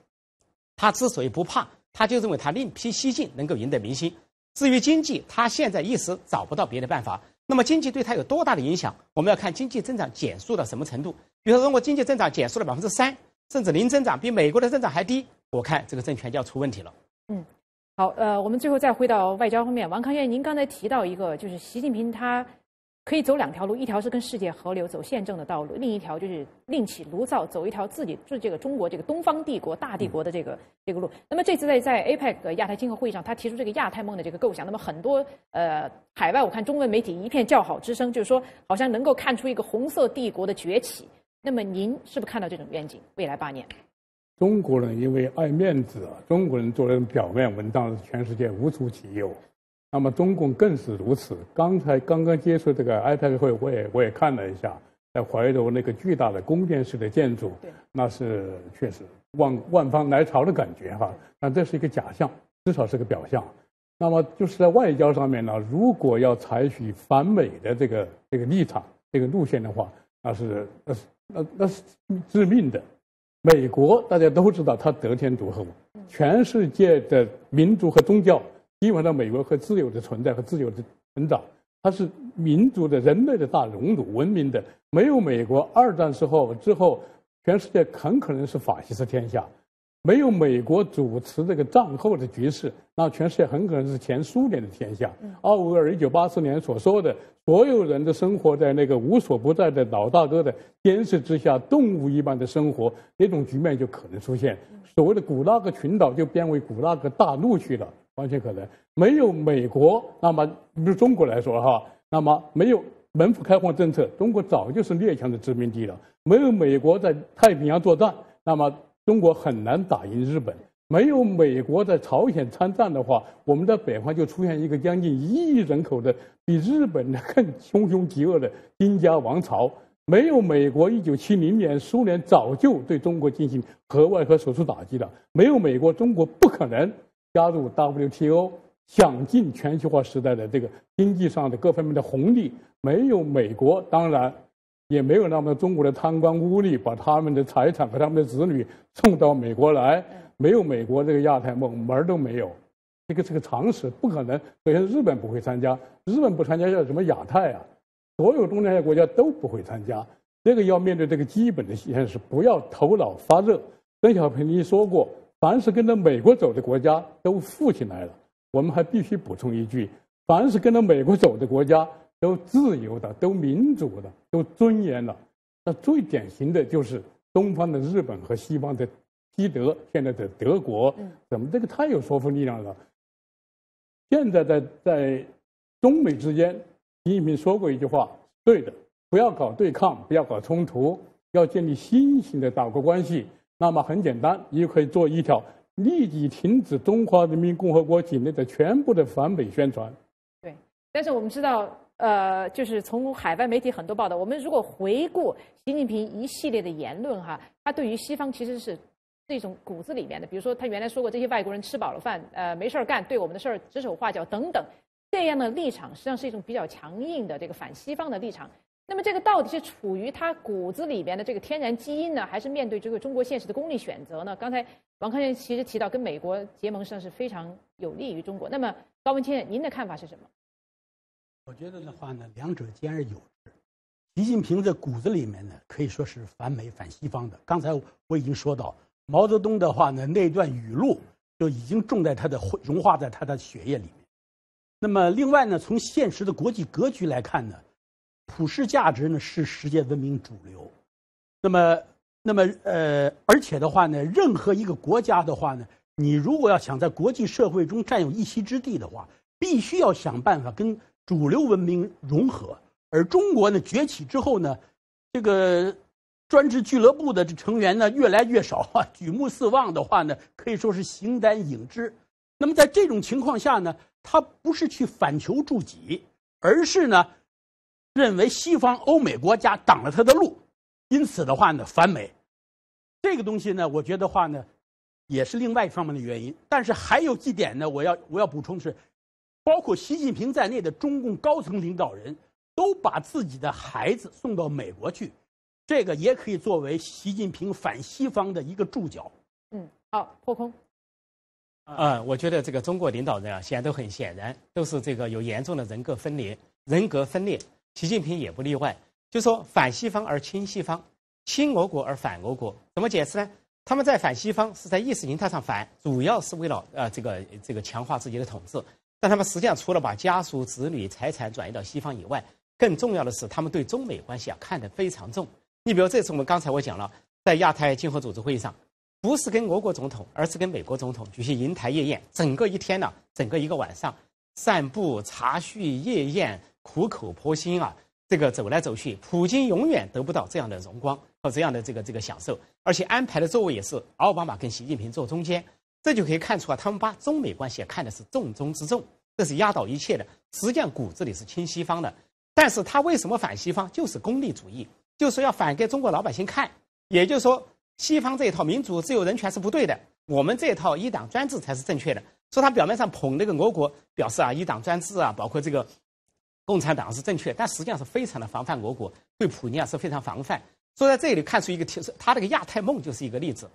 他之所以不怕，他就认为他另辟蹊径能够赢得民心。至于经济，他现在一时找不到别的办法。那么，经济对他有多大的影响？我们要看经济增长减速到什么程度。比如说，中国经济增长减速了百分之三，甚至零增长，比美国的增长还低。我看这个政权就要出问题了。嗯，好，呃，我们最后再回到外交方面。王康院您刚才提到一个，就是习近平他。可以走两条路，一条是跟世界合流走宪政的道路，另一条就是另起炉灶走一条自己就是这个中国这个东方帝国大帝国的这个这个路。那么这次在在 APEC 亚太经合会议上，他提出这个亚太梦的这个构想。那么很多呃海外我看中文媒体一片叫好之声，就是说好像能够看出一个红色帝国的崛起。那么您是不是看到这种愿景？未来八年，中国人因为爱面子啊，中国人做人表面文章，全世界无出其右。那么中共更是如此。刚才刚刚接触这个 iPad 会，我也我也看了一下，在怀柔那个巨大的宫殿式的建筑，那是确实万万方来朝的感觉哈。但这是一个假象，至少是个表象。那么就是在外交上面呢，如果要采取反美的这个这个立场、这个路线的话，那是那是那那是致命的。美国大家都知道，它得天独厚，全世界的民族和宗教。基本上，美国和自由的存在和自由的成长，它是民族的、人类的大熔炉，文明的。没有美国，二战时候之后，全世界很可能是法西斯天下；没有美国主持这个战后的局势，那全世界很可能是前苏联的天下。奥威尔一九八四年所说的“所有人都生活在那个无所不在的老大哥的监视之下，动物一般的生活”那种局面就可能出现。所谓的古拉格群岛就变为古拉格大陆去了，完全可能。没有美国，那么比如中国来说哈，那么没有门户开放政策，中国早就是列强的殖民地了。没有美国在太平洋作战，那么中国很难打赢日本。没有美国在朝鲜参战的话，我们在北方就出现一个将近一亿人口的、比日本的 更凶凶极恶的丁家王朝。没有美国，一九七零年苏联早就对中国进行核外科手术打击了。没有美国，中国不可能加入 WTO，享尽全球化时代的这个经济上的各方面的红利。没有美国，当然也没有那么中国的贪官污吏把他们的财产和他们的子女送到美国来。没有美国，这个亚太梦门儿都没有。这个是个常识不可能。首先，日本不会参加，日本不参加叫什么亚太啊？所有东南亚国家都不会参加，这个要面对这个基本的现实，不要头脑发热。邓小平已说过，凡是跟着美国走的国家都富起来了。我们还必须补充一句：凡是跟着美国走的国家，都自由的，都民主的，都尊严的。那最典型的就是东方的日本和西方的西德，现在的德国。怎么这个太有说服力量了？现在在在中美之间。习近平说过一句话，对的，不要搞对抗，不要搞冲突，要建立新型的岛国关系。那么很简单，你就可以做一条，立即停止中华人民共和国境内的全部的反美宣传。对，但是我们知道，呃，就是从海外媒体很多报道，我们如果回顾习近平一系列的言论，哈，他对于西方其实是这种骨子里面的。比如说，他原来说过，这些外国人吃饱了饭，呃，没事儿干，对我们的事儿指手画脚等等。这样的立场实际上是一种比较强硬的这个反西方的立场。那么这个到底是处于他骨子里边的这个天然基因呢，还是面对这个中国现实的功利选择呢？刚才王康健其实提到跟美国结盟实际上是非常有利于中国。那么高文倩，您的看法是什么？我觉得的话呢，两者兼而有之。习近平在骨子里面呢，可以说是反美反西方的。刚才我已经说到毛泽东的话呢，那段语录就已经种在他的融化在他的血液里面。那么，另外呢，从现实的国际格局来看呢，普世价值呢是世界文明主流。那么，那么呃，而且的话呢，任何一个国家的话呢，你如果要想在国际社会中占有一席之地的话，必须要想办法跟主流文明融合。而中国呢崛起之后呢，这个专制俱乐部的成员呢越来越少啊，举目四望的话呢，可以说是形单影只。那么在这种情况下呢？他不是去反求诸己，而是呢，认为西方欧美国家挡了他的路，因此的话呢，反美，这个东西呢，我觉得话呢，也是另外一方面的原因。但是还有几点呢，我要我要补充是，包括习近平在内的中共高层领导人都把自己的孩子送到美国去，这个也可以作为习近平反西方的一个注脚。嗯，好，破空。啊，我觉得这个中国领导人啊，现在都很显然都是这个有严重的人格分裂、人格分裂。习近平也不例外，就说反西方而亲西方，亲俄国而反俄国，怎么解释呢？他们在反西方是在意识形态上反，主要是为了呃这个这个强化自己的统治。但他们实际上除了把家属、子女、财产转移到西方以外，更重要的是他们对中美关系啊看得非常重。你比如这次我们刚才我讲了，在亚太经合组织会议上。不是跟俄国总统，而是跟美国总统举行银台夜宴，整个一天呢，整个一个晚上，散步、茶叙、夜宴，苦口婆心啊，这个走来走去，普京永远得不到这样的荣光和这样的这个这个享受，而且安排的座位也是奥巴马跟习近平坐中间，这就可以看出啊，他们把中美关系看的是重中之重，这是压倒一切的。实际上骨子里是亲西方的，但是他为什么反西方，就是功利主义，就是要反给中国老百姓看，也就是说。西方这一套民主、自由、人权是不对的，我们这一套一党专制才是正确的。说他表面上捧那个俄国，表示啊一党专制啊，包括这个共产党是正确，但实际上是非常的防范俄国，对普尼亚是非常防范。说在这里看出一个提示，他这个亚太梦就是一个例子。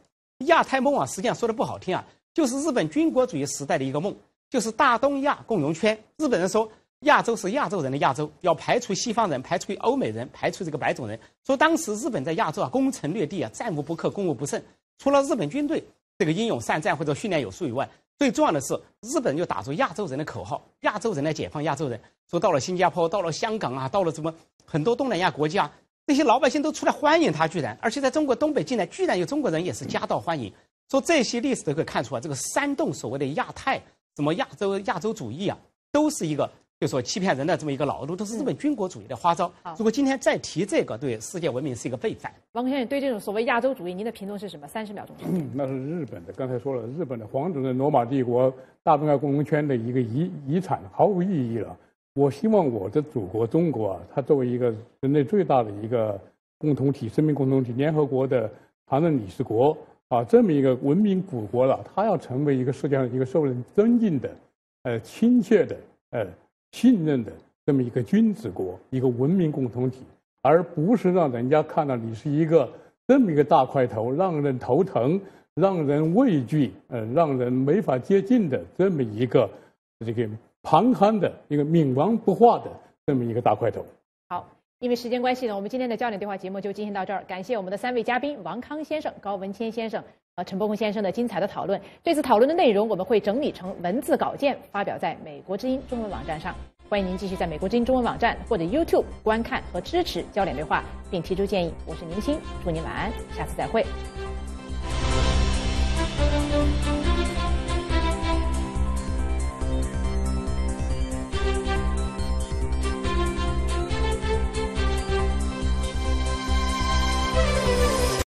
亚太梦啊，实际上说的不好听啊，就是日本军国主义时代的一个梦，就是大东亚共荣圈。日本人说。亚洲是亚洲人的亚洲，要排除西方人，排除欧美人，排除这个白种人。说当时日本在亚洲啊，攻城略地啊，战无不克，攻无不胜。除了日本军队这个英勇善战或者训练有素以外，最重要的是日本就打出亚洲人的口号，亚洲人来解放亚洲人。说到了新加坡，到了香港啊，到了什么很多东南亚国家，那些老百姓都出来欢迎他，居然而且在中国东北进来，居然有中国人也是夹道欢迎。说这些历史都可以看出啊，这个煽动所谓的亚太，什么亚洲亚洲主义啊，都是一个。就说欺骗人的这么一个老路，都是日本军国主义的花招。如果今天再提这个，对世界文明是一个背叛。王先生对这种所谓亚洲主义，您的评论是什么？三十秒钟。那是日本的，刚才说了，日本的皇族的罗马帝国大东亚共荣圈的一个遗遗产，毫无意义了。我希望我的祖国中国啊，它作为一个人类最大的一个共同体、生命共同体、联合国的常任理事国啊，这么一个文明古国了，它要成为一个世界上一个受人尊敬的、呃亲切的、呃。信任的这么一个君子国，一个文明共同体，而不是让人家看到你是一个这么一个大块头，让人头疼、让人畏惧、呃，让人没法接近的这么一个这个庞憨的一个冥顽不化的这么一个大块头。好，因为时间关系呢，我们今天的焦点对话节目就进行到这儿。感谢我们的三位嘉宾王康先生、高文谦先生。呃，陈伯公先生的精彩的讨论，这次讨论的内容我们会整理成文字稿件，发表在美国之音中文网站上。欢迎您继续在美国之音中文网站或者 YouTube 观看和支持《焦点对话》，并提出建议。我是宁星，祝您晚安，下次再会。